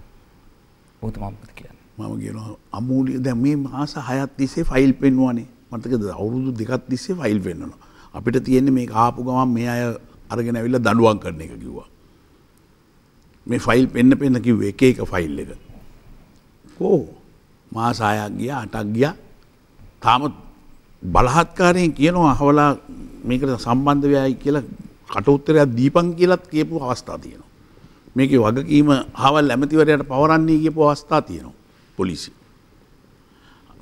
බෝතමාමකද කියන්න. මම කියන අමූලිය දැ මේ මාස හයත් තිසේ ෆයිල් පෙන්වානේ මතකද අවුරුදු දෙකත් තිස්සේ ෆයිල් වෙන්නවා. අපිට තියෙන්නේ මේ ආපු ගමන් මේ අය අරගෙන ඇවිල්ලා දඬුවම් කරන එක කිව්වා. මේ ෆයිල් පෙන්න පෙන්න කිව්වේ එක එක ෆයිල් එක. කෝ මාස හයක් ගියා අටක් ගියා. තාම බලහත්කාරයෙන් කියනවා අහවලා මේකට සම්බන්ධ වෙයි කියලා කට උත්තරයක් දීපන් කියලාත් කියපු අවස්ථා තියෙනවා. මේකේ වගකීම අහවල් ඇමතිවරයට පවරන්නේ කියපු අවස්ථා තියෙනවා. පොලිසිය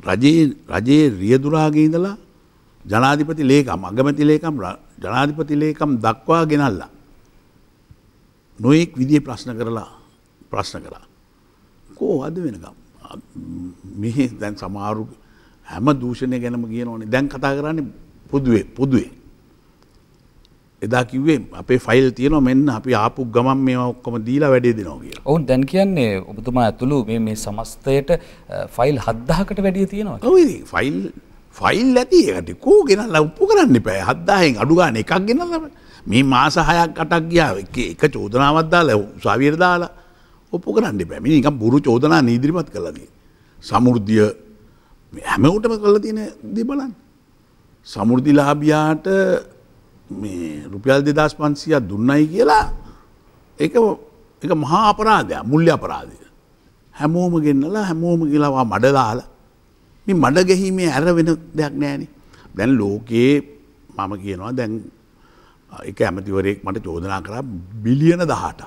රජයේ රජයේ රියදුරාගේ ඉඳලා ජනාධිපති ලේකම් අගමැති ලේකම් ජනාධිපති ලේකම් දක්වා ගෙනල්ලා. නොයෙක් විදිහ ප්‍රශ්න කරලා ප්‍රශ්න කලා. කෝ අද වෙනකම්. මෙහෙ දැන් සමාරු හැම දූෂණය ගැනම කියනවනේ දැන් කතා කරන්නේ පොදුවේ පොදුවේ. එදා කිවේ අපේ ෆයිල් තියන මෙන්න අපි ආපු ගමන් මේ ඔක්කොම දීලා වැඩේ දෙනවා කිය ඔවුන් දැන් කියන්නේ ඔබතුමා ඇතුළු මේ සමස්තයට ෆයිල් හද්දාකට වැඩිය තියෙනවා ෆයිල් ෆයිල් ඇති ඒකට කෝ ගෙනල්ල උප්පු කරන්න පෑ හද්දායෙන් අඩුගාන එකක් ගෙනල්ල මේ මාස හයක් අටක් ගියාව එක චෝදනාවත්දා ලැව සවිර දාලා ඔප්පු කරන්න පැමි එක බුරු චෝදනා නීදිරිමත් කලදී සමුෘද්ධිය හැමෝටම කල තියෙන දෙ බලන් සමුෘධිලාභයාට මේ රුපියල් දෙදස් පන්සියක් දුන්නයි කියලා එක එක මහා අපරාධයක් මුල්්‍ය අපරාධය. හැමෝම ගෙන්න්නලා හැමෝම කියලාවා මඩදාල මේ මඩ ගැහීමේ ඇර වෙන දෙයක් නෑනේ. දැන් ලෝකයේ මම කියනවා දැන් එක ඇමතිවරෙක් මට චෝදනා කර බිලියන දහට.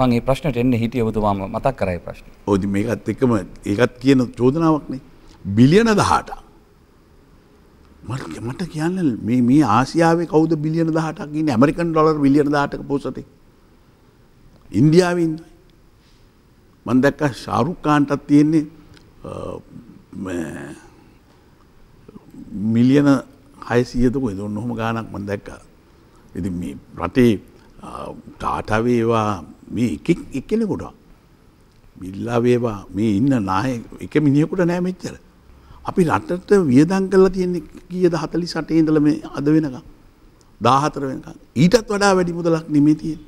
මගේ ප්‍රශ්නට එන්න හිටිය ඔබතුමාම මතක් කරයි ප්‍රශ්න. ඕදි මේකත් එකම ඒකත් කියන චෝදනාවක්නේ බිලියන දහටා. මට මට කියන්න මේ මේ ආසියාව කවද බිලියන දහටක් ඉන්න ඇමරිකන් ඩොලර් බිලියන දාටක පොසට ඉන්දියාවන්න මන්දැක්ක ශාරුක් කාන්ටත් තියෙන්නේ මිලියන හයසියතක දොන් නොහොම ගානක් මන්දැක්ක ඉති මේ රටේ ටාටවේවා මේ එකෙක් එකෙනෙකුට මිල්ලාවේවා මේ ඉන්න නාය එක මිනිියකුට නෑමච්චර අපි රටට වියදන් කරලා තියෙන්නේ කියද හතලි සටේ ඉඳල මේ අද වෙනකම් දාහතර වෙනකම් ඊටත් වඩා වැඩි මුදලක් නෙමේ තියෙන.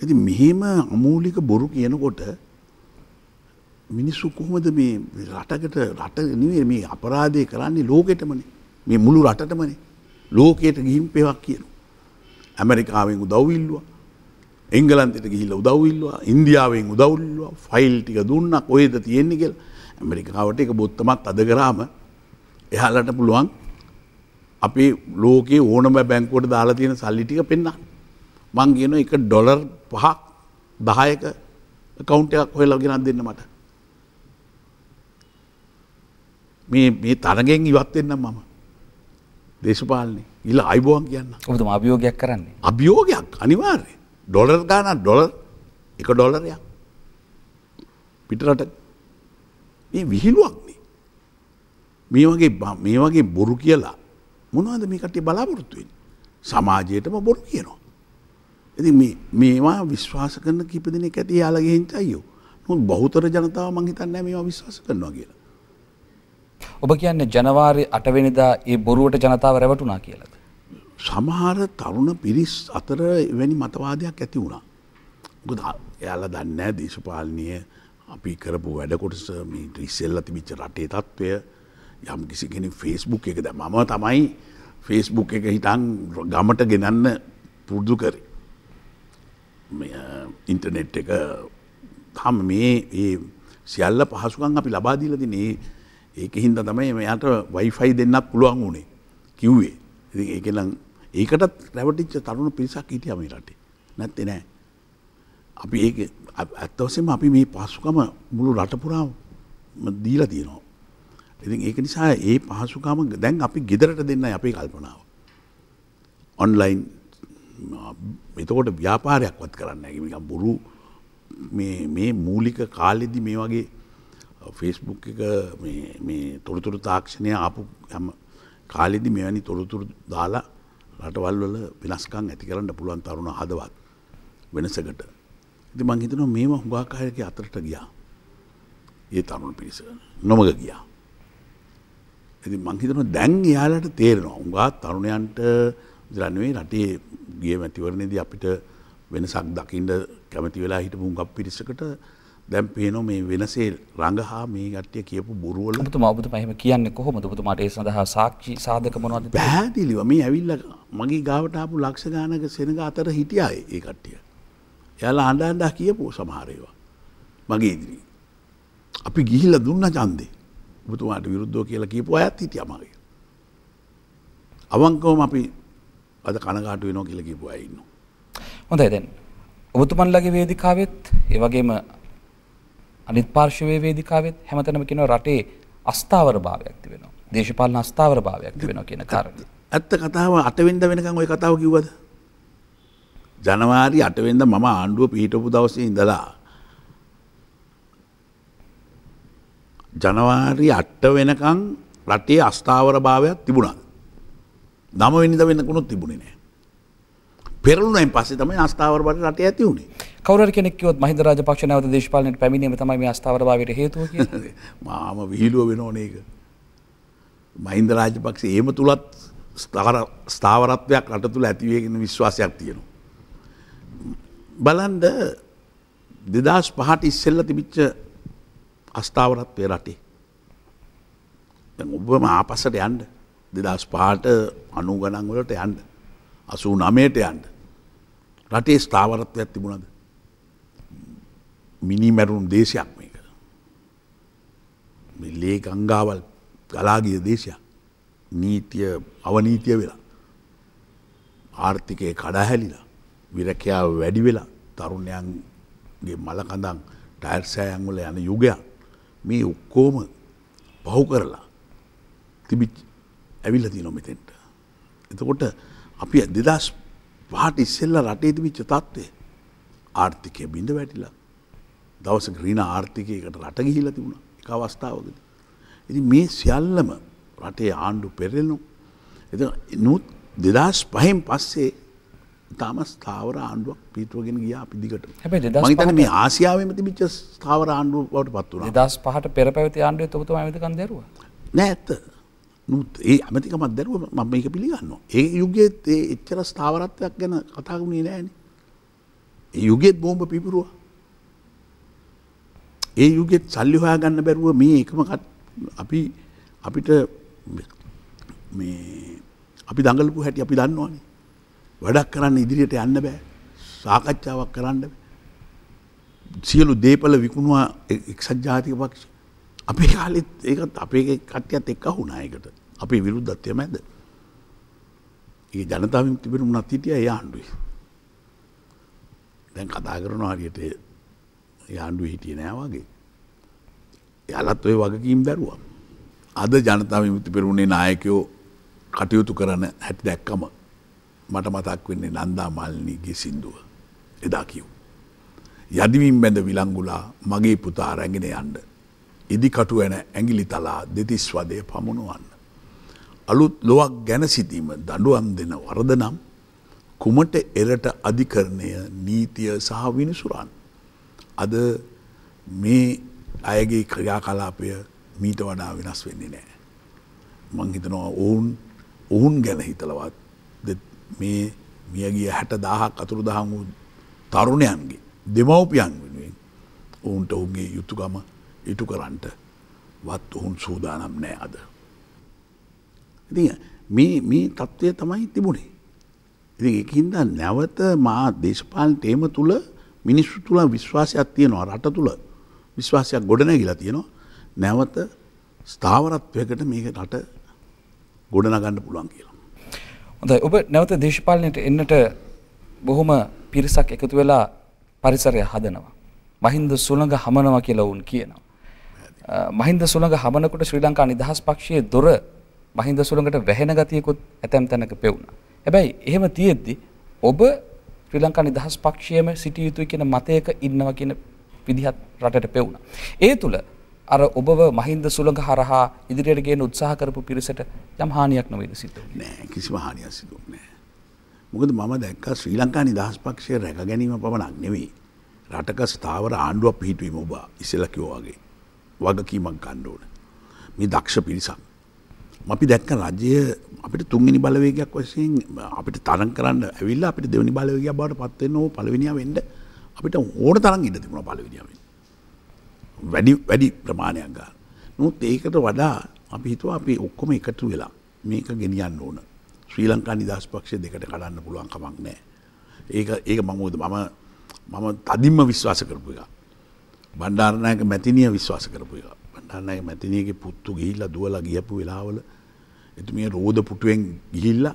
ඇති මෙහෙම අමූලික බොරු කියනකොට මිනිස්සු කොහොමද මේ රටකට රට නිවේ මේ අපරාධය කරන්නේ ලෝකෙටමනේ මේ මුළු රටටමනේ ලෝකයට ගිහිම් පෙවක් කියන. ඇමරිකාවෙන් උදව්විල්ලවා එංගලන්තෙට ගිහිල්ල උදව්විල්ලවා ඉන්දියාවෙන් උදවල්ලවා ෆයිල් ටික දුන්නක් ඔයද තියෙන්නේ කියලා ඇමරිකාවට එක බොත්තමත් අද කරාම එයාලට පුළුවන් අපි ලෝකයේ ඕනම බැංකෝට දාලා තියෙන සල්ලිටික පෙන්න්න. මං කියන එක ඩොලර් පහක් දහයක කවුන්ටයක් හොයලා ගෙනත් දෙන්න මට. මේ මේ තරගෙන් ඉවත්වෙන්නම් මම. දේශපාලනය ඉල්ල අයිබෝන් කියන්න ඔතුම අභියෝගයක් කරන්නේ. අභියෝගයක් අනිවාර්ය ඩොලර් ගාන ඩොලර් එක ඩොලරයක් පිටරට මේ විහිළුවක්නේ. මේ වගේ මේ වගේ බොරු කියලා මොනවද මේ කටේ බලාපොරොත්තුවෙන් සමාජයටම බොරු කියනවා. ඇති මේවා විශ්වාස කරන කිප දෙනෙ ඇති යාලගේ හිතයියෝ නොත් බෞතර ජනතාව මංහිතන්න මේවා විශ්වාස කරනවා කියලා. ඔබ කියන්න ජනවාරි අටවෙනිදා ඒ බොරුවට ජනතාව රැවටුනා කියලද. සමහර තරුණ පිරිස් අතර වැනි මතවාදයක් ඇති වුණා. ගොද එයාල දන්න දේශපාලනය අපි කරපු වැඩකොටස ඉස්සෙල්ල තිබිච්ච රටේ තත්ත්වය යම් කිසි කෙනෙ ෆෙස්බුක් එක ද මම තමයි ෆෙස්බුක් එක හිටන් ගමට ගෙනන්න පුරදු කරේ ඉන්ටනෙට් එක හම මේ ඒ සියල්ල පහසුකන් අපි ලබාදීලති නේ ඒක හින්ද තමයි මෙයාට වයිෆයි දෙන්නක් පුළුවන් වුණේ කිව්වේ ඉති ඒකනම් ඒකටත් රැවටිච්ච තරුණ පිරිසක් හිටියම රටේ නැත්ති නෑ අපි ඒ ඇත්තවසෙම අපි මේ පහසුකම මුළු රටපුරා දීලා තියෙනවා. ඉතින් ඒක නිසා ඒ පහසුකම දැන් අපි ගෙදරට දෙන්නයි අපේ කල්පනාව. ඔන්ලයින් එතකොට ව්‍යාපාරයක්වත් කරන්න ඇ බොරු මේ මූලික කාලෙදි මේ වගේ ෆෙස්බුක් එක තොරතුරු තාක්ෂණය ආපු හැම කාලෙදි මෙවැනි තොරතුරු දාලා රටවල්වල වෙනස්කං ඇති කරන්න පුළුවන් තරුණ හදවත් වෙනසකට ඉතින් මං හිතනවා මේව හුඟක් අයගේ අතරට ගියා. ඒ තරුණ පිරිස නොමග ගියා. ඉතින් මං හිතනවා දැන් එයාලට තේරෙනවා හුඟා තරුණයන්ට දරන්නේ රටේ ගිය මැතිවරණයේදී අපිට වෙනසක් දකින්න කැමති වෙලා හිටපු හුඟක් පිරිසකට දැන් පේනෝ මේ වෙනසේ රඟහා මේ ගට්ටිය කියපු බොරුවල ඔබතුමා ඔබතුමා එහෙම කියන්නේ කොහොමද ඔබතුමාට ඒ සඳහා සාක්ෂි සාධක මොනවද පැහැදිලිව මේ ඇවිල්ලා මගේ ගාවට ආපු ලක්ෂ ගානක සෙනඟ අතර හිටියා ඒ කට්ටිය එයාලා අන්ඩාන්ඩා කියපු සමහරේවා. මගේ ඉදිරී. අපි ගිහිල්ල දුන්න චන්දේ බුතුමාට විරුද්ධෝ කියලා කියපු අයත් හිටිය මගේ. අවංකවම අපි අද කනගාට වෙනෝ කියල කිපු අයින්න. හොඳයි දැන් ඔබතුමන්ලගේ වේදිකාවෙත් ඒවගේම අනිත් පාර්ශවය වේදිකාවෙත් හැමතනම කෙන රටේ අස්ථාවර භාවයක්ති වෙනවා දේශපාලන අස්ථාවර භාවයක් වෙන කියන කාරණ. ඇත්ත කතාව අටවෙන්ද වෙනකං ඔය කතාව කිව්වද. ජනවාරි අටවෙන්ද මම ආණ්ඩුව පිහිටපු දවසේ ඉඳලා. ජනවාරි අට්ට වෙනකං රටේ අස්ථාවර භාවයක් තිබුණා. දමවෙනිද වෙනකුණුත් තිබුණේ නෑ. පෙරලුනෙන් පස්සේ තමයි අස්ථාවරබට රට ඇති වුණේ කවර කෙනෙක්වත් මහිද රාජපක්ෂ නැවත දේශපාලනයට පැමිණීම තමයි අස්ථාවරභාවයට හේතුව කියන්නේ. මාම විහිළුව වෙන ඕන එක. මහින්ද රාජපක්ෂ එහෙම තුලත් ස්ථාවරත්වයක් රට තුළ ඇතිවේගෙන විශ්වාසයක් තියෙනවා. බලන්ඩ දෙදස් පහට ඉස්සෙල්ල තිබිච්ච අස්ථාවරත්වය රටේ. ඔබම ආපසට යන්ඩ දෙදස් පහට අනු ගණන්වලට යන්ඩ අසූ නමේට යන්ඩ. රටේ ස්ථාවරත්වයක් තිබුණද. මිනිමැරුණු දේශයක් මේක. ලේ ගංගාවල් ගලාගිය දේශයක් නීතිය අවනීතිය වෙලා ආර්ථිකය කඩහැලිලා විරකයාව වැඩි වෙලා තරුණයන්ගේ මලකඳන් ටයිර් සෑයන්වල යන යුගයක් මේ ඔක්කෝම පහු කරලා තිබිච් ඇවිල්ල ති නොමතෙන්ට. එතකොට අපි දෙදස් පහට ඉස්සෙල්ල රටේ තිබිච්ච තත්ත්වය ආර්ථිකය බිඳ වැටිලා දවස ග්‍රීන ආර්ථිකයකට රට ගිහිල තිබුණ එක අවස්ථාවකද. ඉති මේ සියල්ලම රටේ ආණ්ඩු පෙරෙල්නු එ නොත් දෙදස් පහෙන් පස්සේ ඉතාම ස්ථාවර ආණ්ඩුවක් පිටුවගෙන ගියා පිදිකට මහිතන මේ ආසියාවම තිබිච්ච ස්ථාවර ආණ්ඩුවට පත්වන දස් පහට පෙර පැවති ආණ්ඩුව තොතු ඇමතිකන් දරුව නැඇත නොත් ඒ ඇමතිකමත් දැරුව මම එක පිළිගන්න ඒ යුගයේ ඒ එච්චර ස්ථාවරත්වයක් ගැන කතාගුණේ නෑන යුගෙත් බෝම්බ පිපුරුව ඒ යුගෙත් සල්ලි හොයා ගන්න බැරුව මේ එකම අපි අපිට මේ අපි දඟලපු හැටි අපි දන්නවානේ වැඩක් කරන්න ඉදිරියට යන්න බෑ සාකච්ඡාවක් කරන්න සියලු දේපල විකුණවා එක්සත් ජාතික පක්ෂ අපේ කාලෙත් ඒකත් අපේ කට්යත් එක් අහුනායකට අපේ විරුද්ධත්වය මැද ඒ ජනතාව තිබෙනු නත් හිටිය ඒ ආණ්ඩුව දැන් කතා කරන හරියට ආණ්ඩුව හිටිය නෑවාගේ යලත් ඔය වගකීම් බැරුවම් අද ජනතාව විමුති පෙරුණේ නායකයෝ කටයුතු කරන හැටි දැක්කම මට මතක් වෙන්නේ නන්දා මල්නීගේ සින්දුව එදා කිව්. යදිවින් බැඳ විලංගුලා මගේ පුතා රැගෙන යන්ඩ. ඉදිකටු ඇන ඇගිලි තලා දෙතිස් වදය පමුණුවන්න. අලුත් ලොවක් ගැන සිතීම දඩුවම් දෙන වරදනම් කුමට එරට අධිකරණය නීතිය සහ විනිසුරන්. අද මේ අයගේ ක්‍රියා කලාපය මීට වඩා වෙනස් වෙන්නේ නෑ. මංහිතනවා ඔවුන් ඔවුන් ගැන හිතලවත් මේ මියගිය හැට දාහක් අතුරු දහන් වූ තරුණයන්ගේ දෙමවපියන් වෙනුවෙන් ඔවුන්ට ඔුන්ගේ යුතුගම ඉටු කරන්ට වත් ඔහුන් සූදානම් නෑ අද. ඉති මේ මේ තත්ත්වය තමයි තිබුණේ. ඉති එකහින්ද නැවත මා දේශපාලට ඒම තුළ මිනිස්සු තුළ විශ්වාසයක් තියනවා රට තුළ විශ්වාසයක් ගොඩනැගිලා තියෙනවා නැවත ස්ථාවරත්වයකට මේක රට ගොඩනගන්න පුළුවන් කියලා. හොඳයි ඔබ නැවත දේශපාලනයට එන්නට බොහොම පිරිසක් එකතු වෙලා පරිසරය හදනවා. මහින්ද සුළඟ හමනවා කියලා වුන් කියනවා. මහින්ද සුළඟ හමනකොට ශ්‍රී ලංකා නිදහස් පක්ෂයේ දොර මහින්ද සුළඟට වැහෙන ගතියකුත් ඇතැම් තැනක පෙවුණා. හැබැයි එහෙම තියෙද්දි ඔබ ශ්‍රී ලංකා නිදහස් පක්ෂයේම සිටිය යුතුයි කියන මතයක ඉන්නවා කියන විදිහත් රටට පෙවුණා. ඒ තුල අර ඔබව මහින්ද සුළඟ හරහා ඉදිරියට ගේන උත්සාහ කරපු පිරිසට යම් හානියක් නොවේද සිද්ධ නෑ කිසිම හානියක් සිදු නෑ. මොකද මම දැක්ක ශ්‍රී ලංකා නිදහස් පක්ෂය රැක ගැනීම පමණක් නෙවෙයි. රටක ස්ථාවර ආණ්ඩුවක් පිහිටවීම ඔබ ඉස්සෙල්ලා කිව්වා වගේ වගකීමක් ගන්න ඕන. මේ දක්ෂ පිරිසක්. අපි දැක්ක රජය අපිට තුන්වෙනි බලවේගයක් වශයෙන් අපිට තරම් කරන්න ඇවිල්ලා අපිට දෙවෙනි බලවේගයක් බවට පත් වෙන්න ඕ පළවෙනියා වෙන්න අපිට ඕන තරම් ඉඩ තිබුණා පළවෙනියා වෙන්න. වැඩි වැඩි ප්‍රමාණයක් ගන්න. නමුත් ඒකට වඩා අපි හිතුවා අපි ඔක්කොම එකතු වෙලා මේක ගෙනියන්න ඕන. ශ්‍රී ලංකා නිදහස් පක්ෂය දෙකට කඩන්න පුළුවන් කමක් නැහැ. ඒක ඒක මම මම මම තදින්ම විශ්වාස කරපු එක. බණ්ඩාරනායක මැතිනිය විශ්වාස කරපු එක. බණ්ඩාරනායක මැතිනියගේ පුත්තු ගිහිල්ලා දුවලා ගියපු වෙලාවල එතුමිය රෝද පුටුවෙන් ගිහිල්ලා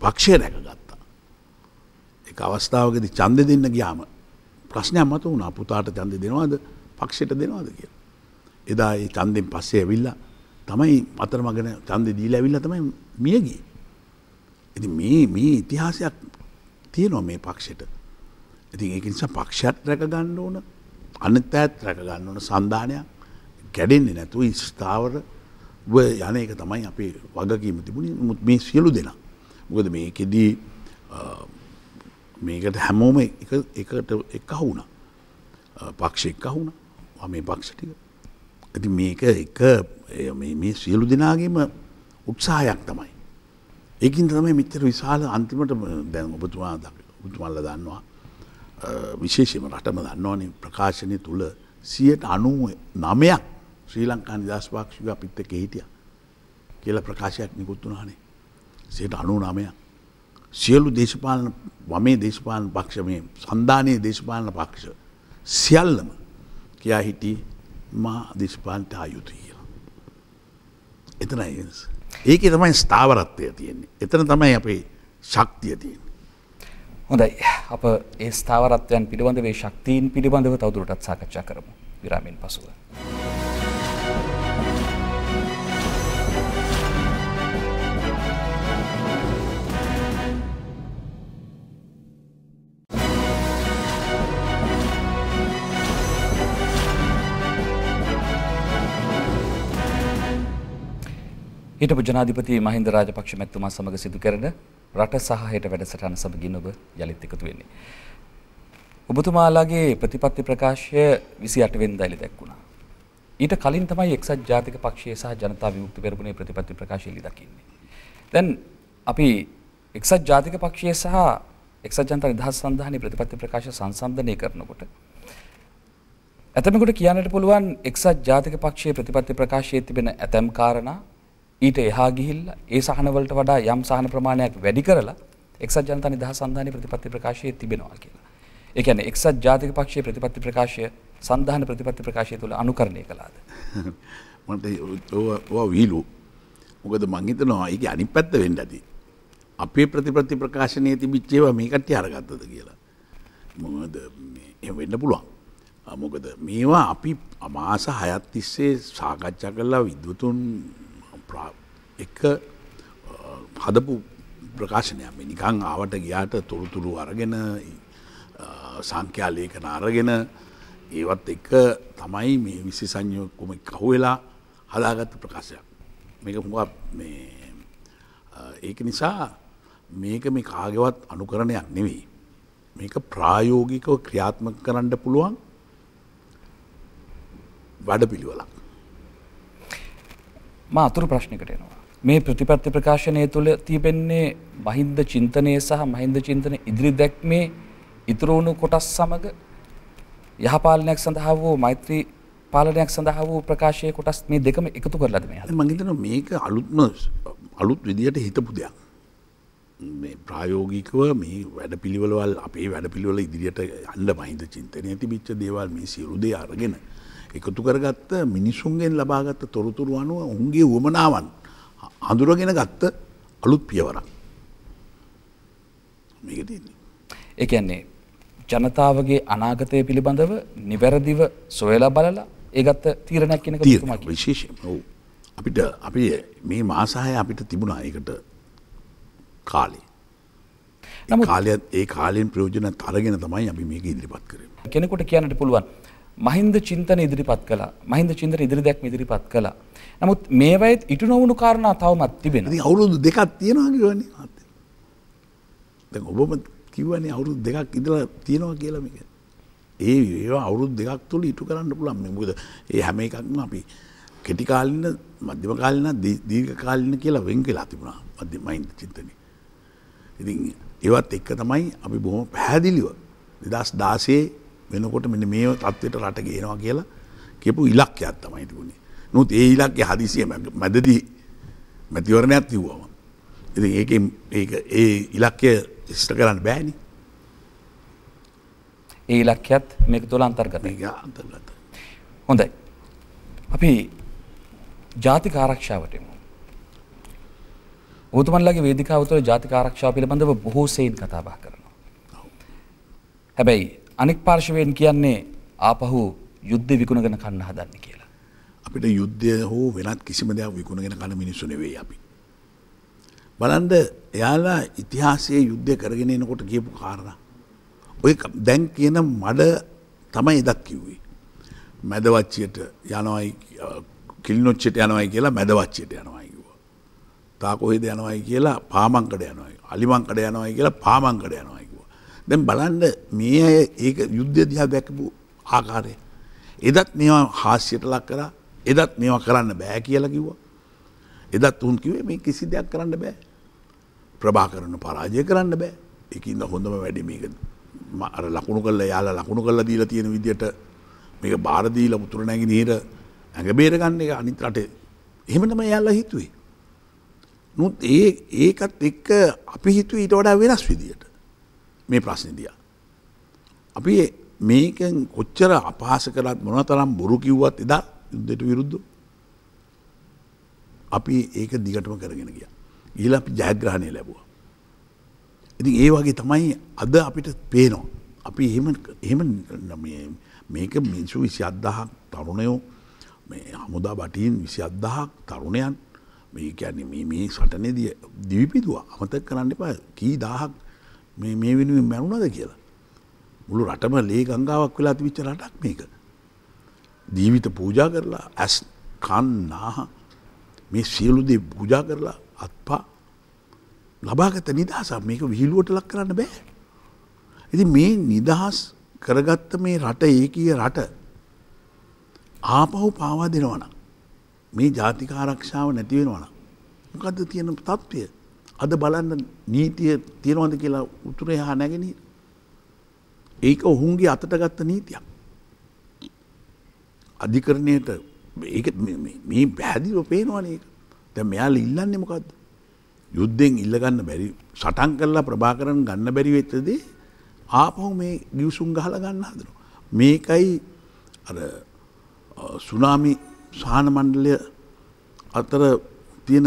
පක්ෂය රැකගත්තා. ඒක අවස්ථාවකදී ඡන්දෙ දෙන්න ගියාම ප්‍රශ්නයක් මත වුණා පුතාට චන්ද දෙනවාද පක්ෂයට දෙනවාද කියලා. එදා ඒ චන්දෙන් පස්සේ ඇවිල්ලා තමයි අතරමගෙන චන්දේ දීලා ඇවිල්ලා තමයි මිය ගියේ. ඉතින් මේ මේ ඉතිහාසයක් තියෙනවා මේ පක්ෂයට. ඉතින් ඒක නිසා පක්ෂයත් රැක ගන්න ඕන අනිත් ඈත් රැක ගන්න ඕන සන්ධානයක් කැඩෙන්නේ නැතුව ස්ථාවර යන එක තමයි අපේ වගකීම තිබුණේ. නමුත් මේ සියලු දෙනා මොකද මේකෙදී මේකට හැමෝම එකට එක වුණ පක්ෂ එක් වුණ මේ පක්ෂ ටික ඇති මේක එක මේ සියලු දෙනාගේම උත්සාහයක් තමයි ඒකින් තමයි මිත්තර විශාල අන්තිමට දැන් ඔබතුමා උතුමල්ල දන්නවා විශේෂම රටම දන්නවානේ ප්‍රකාශනය තුළ සියට අනුව නමයක් ශ්‍රී ලංකා නිදස් පාක්ෂික අපිත්ත කෙහිටිය කියලා ප්‍රකාශයක් නිකුත් වුණානේ සයට අනු නමයක් සියලු දේශපාලන වමේ දේශපාලන පක්ෂ මේ සන්ධානයේ දේශපාලන පක්ෂ සියල්ලම කියා හිටි මා දේශපාලට ආයුතු කියලා. එතනයි වෙනස. ඒකේ තමයි ස්ථාවරත්වය තියෙන්නේ. එතන තමයි අපේ ශක්තිය තියෙන්නේ. හොඳයි අප ඒ ස්ථාවරත්වයන් පිළිබඳ වේ ශක්තිීන් පිළිබඳව තවදුරටත් සාකච්ඡා කරමු විරාමෙන් පසුව. හිටපු ජනාධිපති මහින්ද රාජපක්ෂ මැතිතුමා සමග සිදු කරන රට සහ හෙට වැඩසටහන සමගින් ඔබ යළිත් එකතු වෙන්නේ. ඔබතුමාලාගේ ප්‍රතිපත්ති ප්‍රකාශය 28 වෙනිදා එළි දැක්වුණා. ඊට කලින් තමයි එක්සත් ජාතික පක්ෂය සහ ජනතා විමුක්ති පෙරමුණේ ප්‍රතිපත්ති ප්‍රකාශය එළි දකින්නේ. දැන් අපි එක්සත් ජාතික පක්ෂය සහ එක්සත් ජනතා නිදහස් සන්ධානයේ ප්‍රතිපත්ති ප්‍රකාශ සංසන්දනය කරනකොට ඇතමෙකුට කියන්නට පුළුවන් එක්සත් ජාතික පක්ෂයේ ප්‍රතිපත්ති ප්‍රකාශයේ තිබෙන ඇතැම් කාරණා ඊට එහා ගිහිල්ලා ඒ සහනවලට වඩා යම් සහන ප්‍රමාණයක් වැඩි කරලා එක්සත් ජනතා නිදහස් සන්ධානයේ ප්‍රතිපත්ති ප්‍රකාශයේ තිබෙනවා කියලා. ඒ කියන්නේ එක්සත් ජාතික පක්ෂයේ ප්‍රතිපත්ති ප්‍රකාශය සන්ධාන ප්‍රතිපත්ති ප්‍රකාශය තුළ අනුකරණය කළාද? මට ඔවා වීලු. මොකද මං හිතනවා ඒක අනිත් පැත්ත වෙන්න ඇති. අපේ ප්‍රතිපත්ති ප්‍රකාශනයේ තිබිච්ච ඒවා මේ කට්ටිය අරගත්තද කියලා. මොකද එහෙම වෙන්න පුළුවන්. මොකද මේවා අපි මාස 6ක් තිස්සේ සාකච්ඡා කළා විද්වතුන් එක හදපු ප්‍රකාශනයක් නිකං ආවට ගියාට තොරතුරු අරගෙන සංඛ්‍යාලයකන අරගෙන ඒවත් එක තමයි මේ විසි සංයෝකොම කහුවෙලා හදාගත්ත ප්‍රකාශයක් මේක හුඟක් මේ ඒක නිසා මේක මේ කාගවත් අනුකරණයක් නෙවෙයි මේක ප්‍රායෝගිකව ක්‍රියාත්මක කරන්න පුළුවන් වැඩ පිළිවලක් මා අතුරු ප්‍රශ්නකට එනවා. මේ ප්‍රතිපත්ති ප්‍රකාශනය තුළ තියබෙන්නේ මහින්ද චින්තනය සහ මහින්ද චින්තන ඉදිරි දැක්මේ ඉතුරු වුණු කොටස් සමග යහපාලනයක් සඳහා වූ මෛත්‍රී පාලනයක් සඳහා වූ ප්‍රකාශය කොටස් මේ දෙකම එකතු කරලාද මේ හද මගේතන මේක අලුත්ම අලුත් විදියට හිතපු දෙයක්. මේ ප්‍රායෝගිකව මේ වැඩ පිළිවලවල් අපේ වැඩ පිළිවල ඉදිරියට අන්න මහින්ද චින්තනය ඇති බිච්ච දේවල් මේ සිරුදේ අරගෙන එකතු කරගත්ත මිනිසුන්ගෙන් ලබාගත්ත තොරතුරු අනුව ඔුන්ගේ වුවමනාවන් හඳුරගෙන ගත්ත අලුත් පියවරක් මේකතින්නේ. එකන්නේ ජනතාවගේ අනාගතය පිළිබඳව නිවැරදිව සොයලා බලලා ඒගත්ත තීරණයක් කෙන තීරමක් විශේෂ අපිට අපි මේ මාසාහය අපිට තිබුණා ඒකට කාලේ. නමු කාලයත් ඒ කාලෙන් ප්‍රයෝජන තරගෙන තමයි අපි මේක ඉදිරිපත් කරේ. කෙනෙකුට කියන්නට පුළුවන් මහින්ද චින්තන ඉදිරිපත් කළ මහින්ද චින්තන ඉදිරි දැක් ඉදිරිපත් කළ නමුත් මේවයිත් ඉටු නොවුණු කාරණා තවමත් තිබෙන අවුරුදු දෙකක් තියෙනවා කිවන්නේ ඔබම කිවන්නේ අවුරුදු දෙකක් ඉදලා තියෙනවා කියලමික ඒ ඒවා අවුරුදු දෙකක් තුළ ඉටු කරන්න පුළන් මුද ඒ හැම එකක්ම අපි කෙටිකාලින මධ්‍යම කාලින දීර්ඝ කාලින කියලා වෙන් කලා තිබුණා මධ්‍ය මයින්ද චින්තනය ඉතින් ඒවත් එක්ක තමයි අපි බොහොම පැහැදිලිව දෙදස් දාසේ වෙනකොට මෙන්න මේ තත්වයට රට ගේනවා කියලා කෙපු ඉලක්කයක් තමයි තිබුණේ. නොත් ඒ ඉලක්කේ හදිසිය මැදදී මැතිවරණයක් තිබුවම. ඉතින් ඒකෙන් ඒක ඒ ඉලක්කය ඉෂ්ට කරන්න බෑනේ. ඒ ඉලක්කයත් මේක තුළ අන්තර්ගතයි. අන්තර්ගත. හොඳයි. අපි ජාතික ආරක්ෂාවටමු. ඔතුමන්ලගේ වේදිකාව තුළ ජාතික ආරක්ෂාව පිළිබඳව බොහෝ සෙයින් කතා බහ කරනවා. හැබැයි අනෙක් පාර්ශවයෙන් කියන්නේ ආපහු යුද්ධ විකුණගෙන කන්න හදන්න කියලා. අපිට යුද්ධය හෝ වෙනත් කිසිම දෙයක් විකුණගෙන කන මිනිස්සු නෙවෙයි අපි. බලන්ද එයාලා ඉතිහාසයේ යුද්ධය කරගෙන එනකොට කියපු කාරණ. ඔය දැන් කියන මඩ තමයි එදක් කිව්වේ. මැදවච්චයට යනවයි කිල්නොච්චට යනවයි කියලා මැදවච්චයට යනවයිකිවා. තා කොහෙද යනවයි කියලා පාමංකඩ යනවයි අලිමංකඩ යනවයි කියලා පාමංකඩ යනවයි. දැන් බලන්න මේ අය ඒක යුද්ධ දිහා දැකපු ආකාරය. එදත් මේවා හාස්‍යයට ලක් කරා එදත් මේවා කරන්න බෑ කියලා කිව්වා. එදත් උන් කිවේ මේ කිසි දෙයක් කරන්න බෑ. ප්‍රභා කරන පරාජය කරන්න බෑ එකන්න හොඳම වැඩි මේක අර ලකුණු කල්ල යාලා ලකුණු කල්ල දීලා තියෙන විදිට මේක බාරදීල මුතුර නැගි නීර ඇඟ බේරගන්න එක අනිත් රටේ එහෙමටම යාල්ලා හිතුවේ. නොත් ඒ ඒකත් එක්ක අපි හිතුව ඊට වඩා වෙනස් විදියට. මේ ප්‍රශ්නදිය. අපි මේකෙන් කොච්චර අපහස කරත් මොන තරම් බොරු කිව්වත් එදා යුද්ධයට විරුද්ධ. අපි ඒක දිගටම කරගෙන ගිය. ඊල අපි ජයග්‍රහණය ලැබවා. ඉති ඒ වගේ තමයි අද අපිට පේනවා. අපි එහෙම මේක මිනිසු විසි අත්දහක් තරුණයෝ හමුදා බටීන් විසි අත්දහක් තරුණයන් මේ කියන්නේ මේ සටනේදී දිවිපිදවා අමතක් කරන්න එපා කී දාහක් මේ මේ වෙනුවෙන් මැරුණද කියලා. මුළු රටම ලේ ගංගාවක් වෙලා තිබිච්ච රටක් මේක. ජීවිත පූජා කරලා ඇස් කන් නාහ මේ සියලු දේ පූජා කරලා අත්පා ලබාගත නිදහසක් මේක විහිළුවට ලක් කරන්න බෑ. ඉතින් මේ නිදහස් කරගත්ත මේ රට ඒකීය රට ආපහු පාවා දෙනවනම් මේ ජාතික ආරක්ෂාව නැති වෙනවනම් මොකද්ද තියෙන තත්ත්වය? අද බලන්න නීතිය තියෙනවද කියලා උතුරේ හා නැගෙන ඒක ඔහුන්ගේ අතට ගත්ත නීතියක්. අධිකරණයට මේ බැහැදිලෝ පේනවන ඒක දැ මෙයාල ඉල්ලන්න මොකක්ද. යුද්ධෙන් ඉල්ලගන්න බැරි සටන් කරලා ප්‍රභාකරන් ගන්න බැරි වෙත්තදේ ආපහු මේ ගිවසුන් ගහල ගන්න හදනවා. මේකයි සුනාමි සාන මණ්ඩලය අතර තියෙන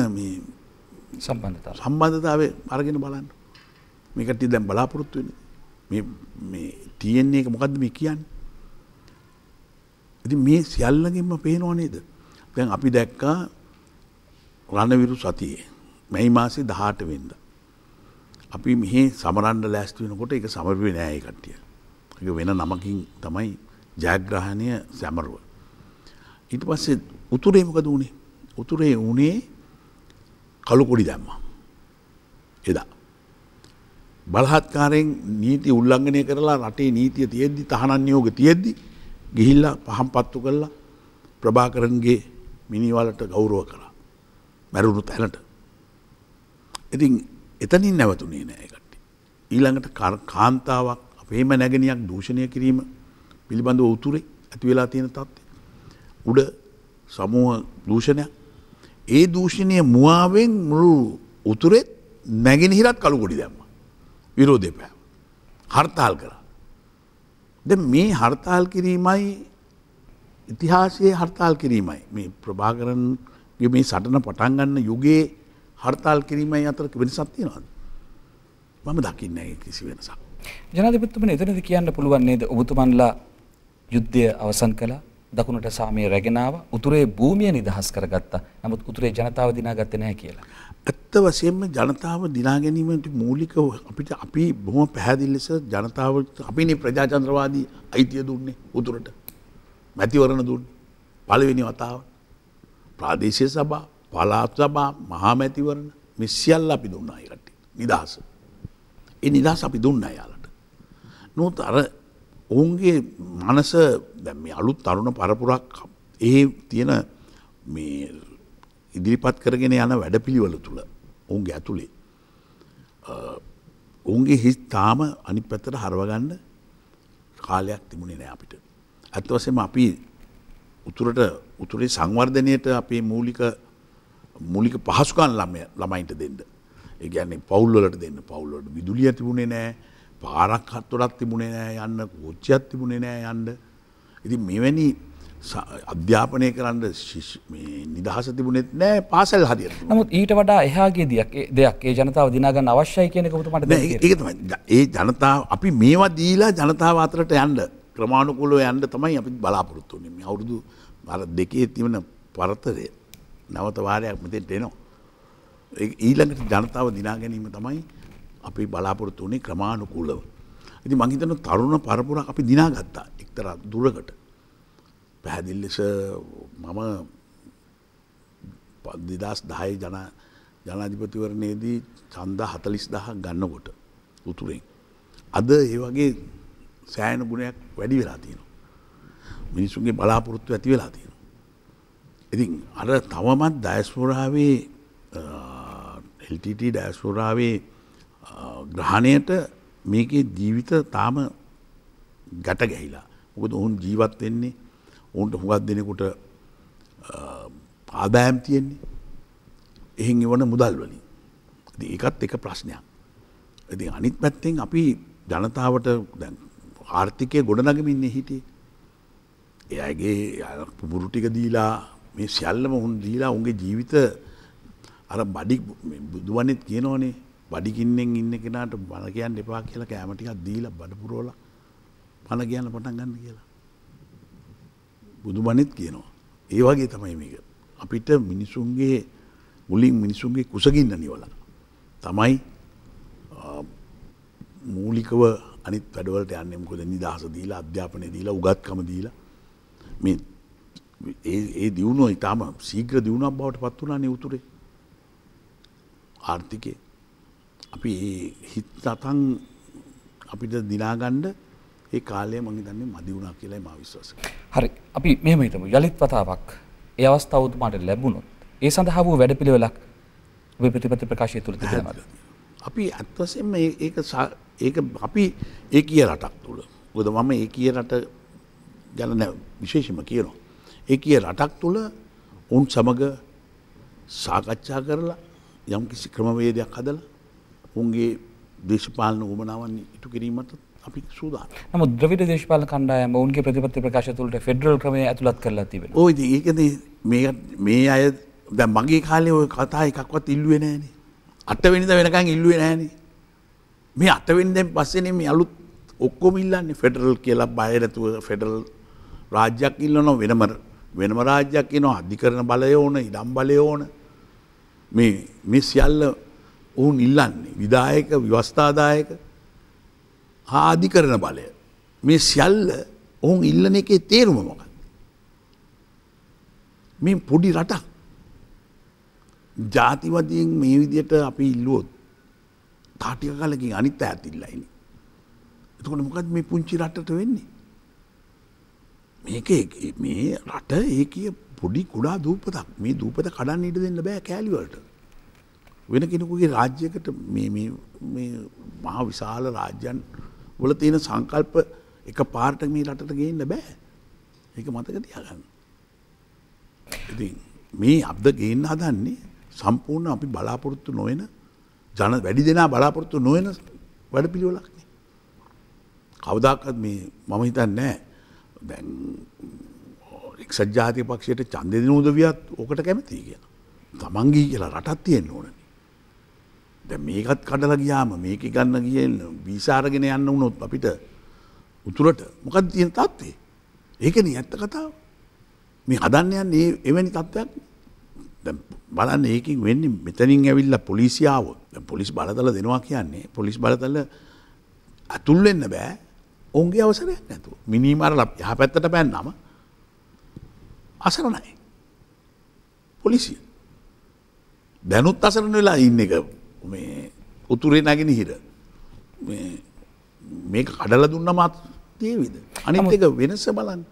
සම්බන්ධ සම්බන්ධතාවේ අරගෙන බලන්න මේකට දැම් බලාපොරොත්තු වෙන තියෙන්නේ එක මොකක්ද මේ කියන්න ඇති මේ සියල්ලගෙන්ම පේනවා නේද දැන් අපි දැක්කා රණවිරු සතියේ මැයි මාසේ දහට වෙන්ද අපි මෙහේ සමරන්ඩ ලෑස්ති වෙනකොට එක සමරුවේ නෑ කට්ටිය එක වෙන නමකින් තමයි ජයග්‍රහණය සැමරුව ඊට පස්සේ උතුරේ මොකද වනේ උතුරේ වනේ කළුපුඩි දැම්ම. එදා. බලහත්කාරයෙන් නීති උල්ලංඝනය කරලා රටේ නීතිය තියෙද්දි තහනන් යෝග තියෙද්දි ගිහිල්ලා පහම් පත්තු කරලා ප්‍රභාකරන්ගේ මිනිවලට ගෞරුව කරා. මැරුණු තැනට. ඉතින් එතනින් නැවතුනේ නෑකට. ඊළඟට කාන්තාවක් අපේම නැගෙනයක් දූෂණය කිරීම පිළිබඳව උතුරේ ඇති වෙලා තියෙන තත්ත්ය. උඩ සමූහ දූෂණයක් ඒ දූෂණය මුවාවෙන් මුළු උතුරෙත් නැගෙනහිරත් කළුගොඩි දැම්ම. විරෝධය පෑම. හර්තාල් කර. ද මේ හර්තාල් කිරීමයි ඉතිහාසයේ හර්තාල් කිරීමයි මේ ප්‍රභාකරන්ගේ මේ සටන පටන්ගන්න යුගයේ හර්තාල් කිරීමයි අතර වෙනසක් තියෙනවාද. මම දකින්න කිසි වෙනසක්. ජනතිපත්තුම එතනද කියන්න පුළුවන් නේද ඔබතුමන්ලා යුද්ධය අවසන් කලා දකුණට සාමය රැගෙනාව උතුරේ භූමිය නිදහස් කරගත්තා නමුත් උතුරේ ජනතාව දිනාගත්තේ නැහැ කියලා. ඇත්ත වශයෙන්ම ජනතාව දිනා ගැනීමට මූලික අපිට අපි බොහොම පැහැදිලි ලෙස ජනතාව අපිනේ ප්‍රජාතන්ත්‍රවාදී අයිතිය දුන්නේ උතුරට. මැතිවරණ දුන්නේ. පළවෙනි වතාව. ප්‍රාදේශීය සභා, පළාත් සභා, මහා මැතිවරණ මේ සියල්ල අපි දුන්නා ඒ කට්ටියට. නිදහස. ඒ නිදහස අපි දුන්නා යාලට. නමුත් අර ඔවුන්ගේ මනස දැම අලුත් තරුණ පරපුරක් ඒ තියෙන මේ ඉදිරිපත් කරගෙන යන වැඩපිළිවල තුළ ඔවුන්ගේ ඇතුළේ. ඔවුන්ගේ හිස් තාම අනි පැත්තට හරවගන්න කාලයක් තිබුණේ නෑ අපිට. ඇත්වසම අපි උතුරට උතුරේ සංවර්ධනයට අපේ මූලික මුලික පහසුකන් ළමය ළමයින්ට දෙන්න. ඒ ගැන්නේ පවුල්ලට දෙන්න පවුල්ලට විදුලිය තිබුණේ නෑ පාරක් හත්වොටත් තිබුණේ නෑ යන්න කෝච්චයක් තිබුණේ නෑ යන්න. ඉති මෙවැනි අධ්‍යාපනය කරන්න නිදහස තිබුණෙත් නෑ පාසල් හරිය නමුත් ඊට වඩා එහාගේ දියක් දෙයක් ඒ ජනතාව දිනාගන්න අවශ්‍යයි කියනකතුමට ඒ ජනතාව අපි මේවා දීලා ජනතාව අතරට යන්න ක්‍රමාණුකුලෝ යන්න තමයි අපි බලාපොරොත්තු වන්නේ අවුරුදු බල දෙකේ තිවන පරතරය නවත වාරයක් මෙතෙන්ට එනවා ඊළඟට ජනතාව දිනා ගැනීම තමයි අපි බලාපොරොත්තු වනේ ක්‍රමාණුකූලව. ඇති මහිතන තරුණ පරපුරක් අපි දිනාගත්තා එක්තර දුරකට. පැහැදිල් ලෙස මම දෙදස් දාය ජන ජනාධිපතිවරණයේදී චන්දා හතලිස් දහ ගන්නකොට උතුරෙන්. අද ඒ වගේ සෑන ගුණයක් වැඩි වෙලා තියෙනවා. මිනිසුන්ගේ බලාපොරොත්තු ඇති වෙලා තියෙනවා. ඉතින් අර තවමත් දයස්පොරාවේ එල්ටට ඩෑස්පොරාවේ ග්‍රහණයට මේකේ ජීවිත තාම ගැට ගැහිලා මොකද ඔවුන් ජීවත් වෙන්නේ ඔවුන්ට හුඟක් දෙනෙකුට ආදායම් තියෙන්නේ එහෙන් එවන මුදල් වලින් ඒකත් එක ප්‍රශ්නයක් ඇති අනිත් පැත්තෙන් අපි ජනතාවට දැන් ආර්ථිකය ගොඩනගමින්න හිටිය එයගේ පුබුරු ටික දීලා මේ සියල්ලම උන් දීලා උන්ගේ ජීවිත අර බඩි බුදුවනෙත් කියනවනේ බඩිකින්නෙන් ඉන්න කෙනාට බණ කියන්න එපා කියලා කෑමටිකක් දීලා බඩපුරෝල පණ කියන්න පටන් ගන්න කියලා. බුදු බණෙත් කියනවා. ඒ වගේ තමයි මේක. අපිට මිනිසුන්ගේ මුලින් මිනිසුන්ගේ කුසගින්න නිවල. තමයි මූලිකව අනිත් වැඩවලට යන්නේ මොකද නිදහස දීලා අධ්‍යාපනය දීලා උගත්කම දීලා මේ ඒ දියුණුව ඉතාම සීග්‍ර දියුණක් බවට පත් වුණා නේ උතුරේ ආර්ථිකේ අපි හිත් අතන් අපිට දිනාගණ්ඩ ඒ කාලය මගේ දන්නේ මදිවුණා කියලයි මා විශ්වාස. හරි අපි මෙම හිතම යළිත් වතාවක් ඒ අවස්ථාවතුමාට ලැබුණොත් ඒ සඳහා වූ වැඩපිළිවෙලක් ප්‍රතිපති ප්‍රකාශය තුළ තිබෙනවද. අපි ඇත්වසෙන් ඒක අපි ඒ කිය රටක් තුළ ගොද මම ඒ කිය රට ගැන විශේෂම කියනවා. ඒ කිය රටක් තුළ ඔවුන් සමඟ සාකච්ඡා කරලා යම් කිසි ක්‍රමවේදයක් හදලා උන්ගේ දේශපාලන ූමනාවන් ඉටු කිරීමට අපි සූදා නම ද්‍රවිට දේශපාල කණ්ඩායම ඔවන්ගේ ප්‍රතිපත්ති ප්‍රකාශ තුළට ෆෙඩරල් ක්‍රමය ඇතුළත් කරලා තිබෙන ඕයිද ඒකද මේ අය දැ මගේ කාලේ ඔය කතා එකක්වත් ඉල්ලුවේ නෑන අටවෙනිද වෙනකං ඉල්ලුවේ නෑන මේ අටවෙන්දැන් පස්සෙන මේ අලුත් ඔක්කොම ඉල්ලන්නේ ෆෙඩරල් කියලා බයරතුව ෆෙඩරල් රාජ්‍යයක් ඉල්ලනො වෙනමර වෙනම රාජ්‍යයක් න අධිකරන බලය ඕන ඉඩම් බලය ඕන මේ මේ සියල්ල ඔවුන් ඉල්ලන්නේ විදායක ව්‍යවස්ථාදායක ආධි කරන බලය. මේ සියල්ල ඔවුන් ඉල්ලන එකේ තේරුම මොකක්ද. මේ පොඩි රටක් ජාතිවදයෙන් මේ විදියට අපි ඉල්ලුවොත් තාටික කලකින් අනිත් ඇතිල්ලයිනි. එතකොට මොකත් මේ පුංචි රටට වෙන්නේ. මේක මේ රට ඒකය පොඩි කුඩා දූපතක් මේ දූපත කඩන්න ඉට දෙන්න බෑ කෑලිවලට. වෙන කෙනෙකුගේ රාජ්‍යකට මහා විශාල රාජ්‍යන් වල තියෙන සංකල්ප එක පාර්ට මේ රටට ගේන්න බෑ ඒක මතක තියාගන්න. ඉති මේ අබ්ද ගේන්න හදන්නේ සම්පූර්ණ අපි බලාපොරොත්තු නොවෙන ජන වැඩි දෙනා බලාපොරොත්තු නොවෙන වැඩ පිළිවෙලක්නේ. කවදක්ත් මේ මම හිතන්න නෑ දැන් එක්සත් ජාතික පක්ෂයට චන්දෙ දෙන උදවියත් ඕකට කැමතියි කියලා. තමන්ගේ කියලා රටත් තියෙන්න්න ඕනනි. ද මේකත් කඩලා ගියාම මේක ගන්න කියෙන් විසාරගෙන යන්න වුණොත් අපිට උතුරට මොකක් තියෙන තත්වේ. ඒකන ඇත්ත කතාව මේ හදන්නයන් ඒ එවැනි තත්ත්වයක් බලන්න ඒකින් වෙන්න මෙතනින් ඇවිල්ල පොලිසියාව පොලිස් බලතල දෙනවා කියන්නේ පොලිස් බලතල ඇතුල්වෙන්න බෑ ඔවුන්ගේ අවසරයක් නැතු මිනිීමර ලබ යහ පැත්තට පැන්නම අසරණයි පොලිසිය දැනුත් අසරණ වෙලා ඉන්න එක මේ උතුරේ නැගෙන හිර මේ කඩල දුන්න මත් තියවිද. අනිත් එක වෙනස බලන්න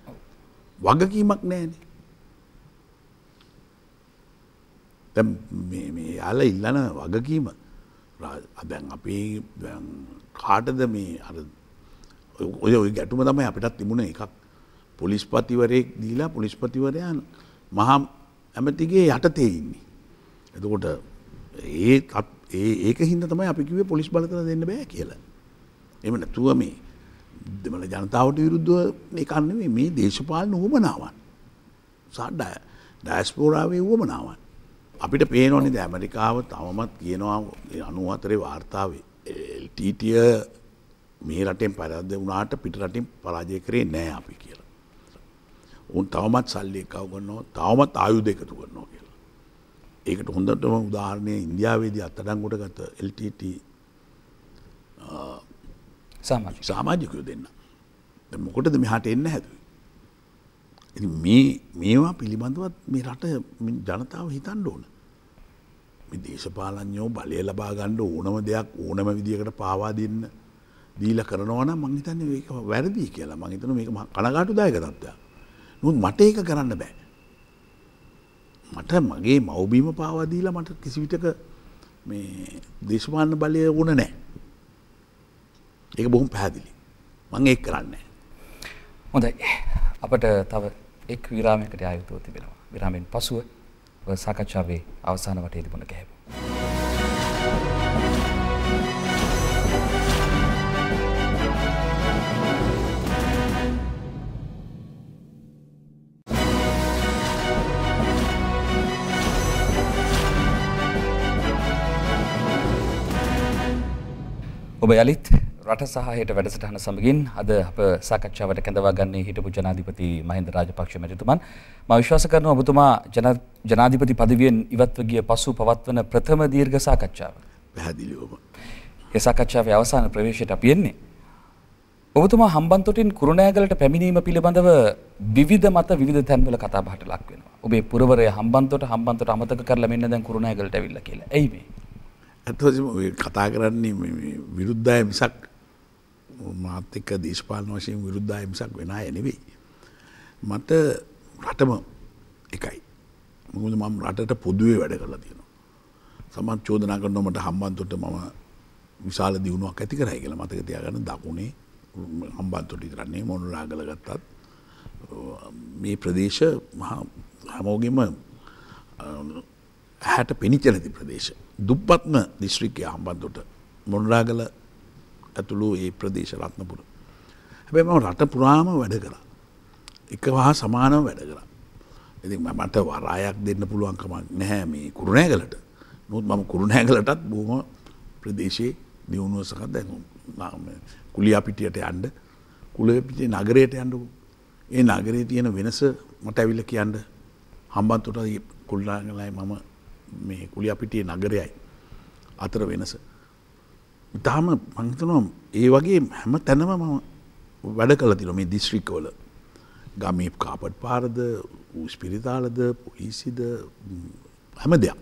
වගකීමක් නෑන. යාල ඉල්ලන වගකීම අදැන් අපේ කාටද මේ අර ඔය ඔය ගැටුම තමයි අපිටත් තිබුණ එකක් පොලිස්පතිවරයෙක් දීලා පොලිස්පතිවරයන් මහා ඇමතිගේ යටතේ ඉන්නේ. එතකොට ඒත් ඒ ඒක හින්ද තමයි අපි කිව්වේ පොලිස් බලතල දෙන්න බෑ කියලා. එහෙම නැතුව මේ දෙමළ ජනතාවට විරුද්ධව මේ කන්නේ මේ දේශපාලන උවමනාවන්. සාඩ ඩයස්පෝරාවේ උවමනාවන්. අපිට පේනවනේ දැන් ඇමරිකාව තවමත් කියනවා 94 වාර්තාවේ LTTය මේ රටෙන් පරාද වුණාට පිට රටින් පරාජය කරේ නෑ අපි කියලා. උන් තවමත් සල්ලි එකව ගන්නවා තවමත් ආයුධ එකතු කරනවා කියලා. ඒකට හොඳටම උදාහරණය ඉන්දියාවේදී අත්තඩංගොට ගත එල්ටට සාමාජිකයෝ දෙන්න මොකොටද මෙහට එන්න හැතු මේ මේවා පිළිබඳවත් මේ රට ජනතාව හිතන්න ඕන දේශපාලඥෝ බලය ලබා ගණ්ඩ ඕනම දෙයක් ඕනම විදිකට පාවා දෙන්න දීල කරනවන මංහිතන්න ඒක වැරදිී කියලා මහිතන මේ කනගාටු දායකතත්වයක් නුත් මට ඒක කරන්න බෑ මට මගේ මවබීම පාවාදීලා මට කිසිවිටක දේශමාන්න බලය ඕන නෑ. ඒක බොහොම පැහැදිලි. මං ඒ කරන්න. හොඳයි අපට තව එක් විරාමයකට අයුතුව තිබෙනවා. විරාමෙන් පසුව සාකච්ඡාවේ අවසාන වටේ තිබුණ ගැහැබ. ඔබ යළිත් රට සහයට වැඩසටහන සමගින් අද අප සාකච්ඡාවට කැඳවා ගන්නේ හිටපු ජනාධිපති මහින්ද රාජපක්ෂ මැතිතුමන් මම විශ්වාස කරනවා ඔබතුමා ජනාධිපති පදවියෙන් ඉවත්ව ගිය පසු පවත්වන ප්‍රථම දීර්ඝ සාකච්ඡාව. පැහැදිලිවම. ඒ සාකච්ඡාවේ අවසාන ප්‍රවේශයට අපි එන්නේ. ඔබතුමා හම්බන්තොටින් කුරුණෑගලට පැමිණීම පිළිබඳව විවිධ මත විවිධ තැන්වල කතා බහට ලක් වෙනවා. ඔබේ පුරවරය හම්බන්තොට හම්බන්තොට අමතක කරලා මෙන්න දැන් කුරුණෑගලට ඇවිල්ලා කියලා. එයි මේ. ඇත්වසම කතා කරන්නේ විරුද්ධය මිසක් මාත්‍යක දේශපාලන වශයෙන් විරුද්ධය මිසක් වෙන ඇනෙවෙයි. මට රටම එකයි. මුද මම රටට පොදුවේ වැඩ කරලා තියෙනවා. සමත් චෝදනා කරනොමට හම්බන්තොට මම විශාල දියුණුවක් ඇති කරයි කියලා මතක තියාගන්න දකුණේ හම්බන්තොට ඉතරන්නේ මොනුරාගල ගත්තත් මේ ප්‍රදේශ මහා හැමෝගෙම හැට පෙනිච නැති ප්‍රදේශ දුප්පත්ම දිස්ශ්‍රිකය හම්බන්තොට මොනරාගල ඇතුළු ඒ ප්‍රදේශ රත්නපුර. හැබැ මම රට පුරාම වැඩ කර. එක වහා සමානව වැඩ කර. ඉති මට වරායක් දෙන්න පුළුවන්කමක් නැහැ මේ කුරුණෑගලට නොත් මම කුරුණෑගලටත් බොහම ප්‍රදේශයේ දියුණුවසකත් දැනුම් කුලියාපිටියට අන්ඩ කුලපිටේ නගරයට යන්ඩු. ඒ නගරේ තියෙන වෙනස මට ඇවිල්ල කියන්න හම්බන්තුට කුල්ලාගලයි මම මේ කුලි අපිටිය නගරයයි අතර වෙනස. ඉතාම මංතනම් ඒ වගේ හැම තැනම මම වැඩ කල තින මේ දිස්ශ්‍රිකෝල ගමේ කාපට් පාරද ඌස්පිරිතාලද පොලිසිද හැම දෙයක්.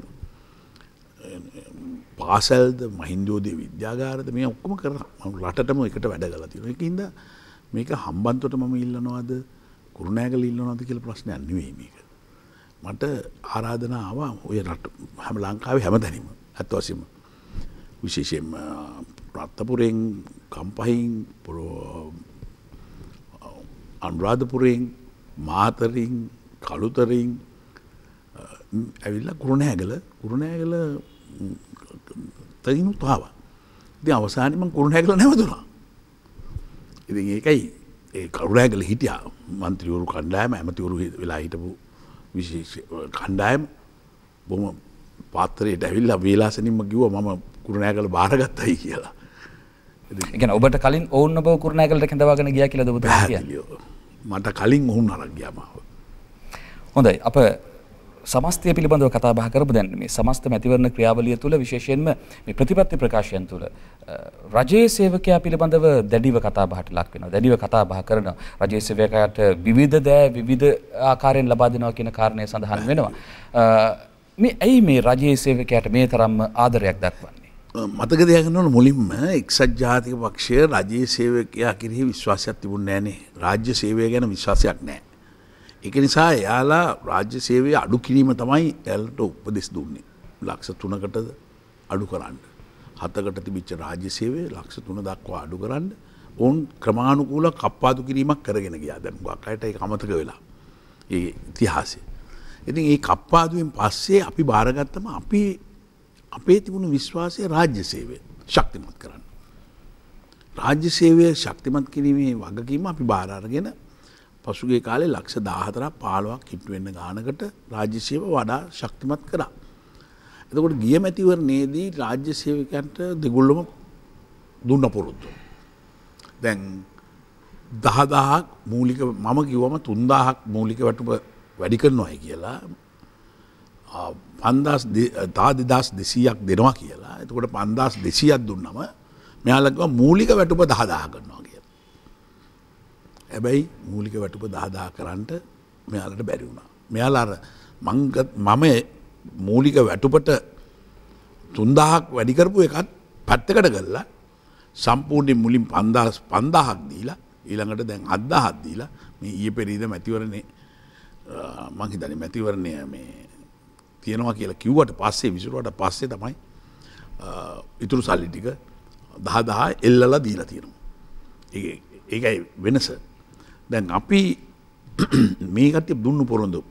පාසැල්ද මහින්දෝදය විද්‍යාගාරද මේ ඔක්කොම කර ලටටම එකට වැඩ කල තින එකඉද මේක හම්බන්තොට මම ඉල්ලනවාද කුරුණෑගල ඉල්ලනවාද කියල ප්‍රශ්න ඇන්නවේ මේක. මට ආරාධනාව ඔය හැම ලංකාවේ හැම දැනීම ඇත්වසිම විශේෂයෙන් ප්‍රත්තපුරෙන් කම්පහින් අනුරාධපුරෙන් මාතරින් කළුතරින් ඇවිල්ලා කුරුණෑගල කුරුණෑගල තයිනු තාව ඉති අවසානම කුරුණෑගල නැවතුනා ඉති ඒකයි ඒ කරුණෑගල හිටියා මන්ත්‍රියවරු කණ්ඩෑම ඇමතිවරු වෙලා හිටපු විශේෂ කණ්ඩායම් බොම පාතරයට ඇවිල්ල වේලාසනින්ම කිව මම කුරුණෑ කළ බාරගත්තයි කියලා. ගැන ඔබට කලින් ඔවන්න බව කුරුණෑ කලට කැඳවාගෙන ගිය කියලද මට කලින් ඔවුන් අරග්‍යාමාව. හොඳයි අප සමස්තය පිළිබඳව කතා බහ කරපු දැන් මේ සමස්ත මැතිවරණ ක්‍රියාවලිය තුළ විශේෂයෙන්ම මේ ප්‍රතිපත්ති ප්‍රකාශයන් තුළ රජයේ සේවකයා පිළිබඳව දැඩිව කතා බහට ලක් වෙනවා. දැඩිව කතා බහ කරනවා. රජයේ සේවකයාට විවිධ දෑ විවිධ ආකාරයෙන් ලබා දෙනවා කියන කාරණය සඳහන් වෙනවා. මේ ඇයි මේ රජයේ සේවකයාට මේ තරම්ම ආදරයක් දක්වන්නේ? මතක දෙයක් නොන මුලින්ම එක්සත් ජාතික පක්ෂය රජයේ සේවකයා කිරෙහි විශ්වාසයක් තිබුණ නෑනේ රාජ්‍ය සේවය ගැන විශ්වාසයක් නෑ. එක නිසා එයාලා රාජ්‍ය සේවය අඩු කිරීම තමයි ඇල්ට උපදෙස් දුන්නේ ලක්ෂ තුනකටද අඩු කරන්න. හතකට තිබිච්ච රාජ්‍ය සේවය ලක්ෂ තුන දක්වා අඩු කරන්න ඔවුන් ක්‍රමාණුකූල කප්පාදු කිරීමක් කරගෙන ගියා දැන් ගක් අයට ඒ අමතක වෙලා ඒ ඉතිහාසය. ඉතින් ඒ කප්පාදුවෙන් පස්සේ අපි භාරගත්තම අපි අපේ තිබුණු විශ්වාසය රාජ්‍ය සේවය ශක්තිමත් කරන්න. රාජ්‍ය සේවය ශක්තිමත් කිරීමේ වගකීම අපි භාරාරගෙන පසුගේ කාලේ ලක්ෂ දාහතර පාලුවක් කිට්ටුවෙන්න ගානකට රාජ්‍යසේව වඩා ශක්තිමත් කරා. එතකොට ගිය මැතිවරණයේදී රාජ්‍ය සේවකයන්ට දෙගොල්ලොම දුන්න පුරුද්දු. දැන් දහදාහක් මූලික මම කිව්වම තුන්දාහක් මූලික වැටුප වැඩි කරනවායි කියලා පන්දස් තා දෙදස් දෙසීයක් දෙනවා කියලා එතකොට පන්දස් දෙසියක් දුන්නම මෙයාලකව මූලික වැටුප දහදාහ කරනවා හැබැයි මූලික වැටුප දහදා කරන්නට මෙයාලට බැරිවුණා. මෙයාල අර මම මූලික වැටුපට තුන්දාහක් වැඩිකරපු එකත් පැත්තකට කල්ලා සම්පූර්ණය මුලින් පන්දස් පන්දාහක් දීලා ඊළඟට දැන් අද්දාහත් දීලා මේ ඒ පෙරීද මැතිවරණේ මංහිතන මැතිවරණය මේ තියෙනවා කියලා කිව්වට පස්සේ විසුරුවට පස්සේ තමයි ඉතුරු සල්ලි ටික දහදා එල්ලලා දීලා තියෙනවා. ඒකයි වෙනස දැන් අපි මේකට දුන්නු පොරොඳු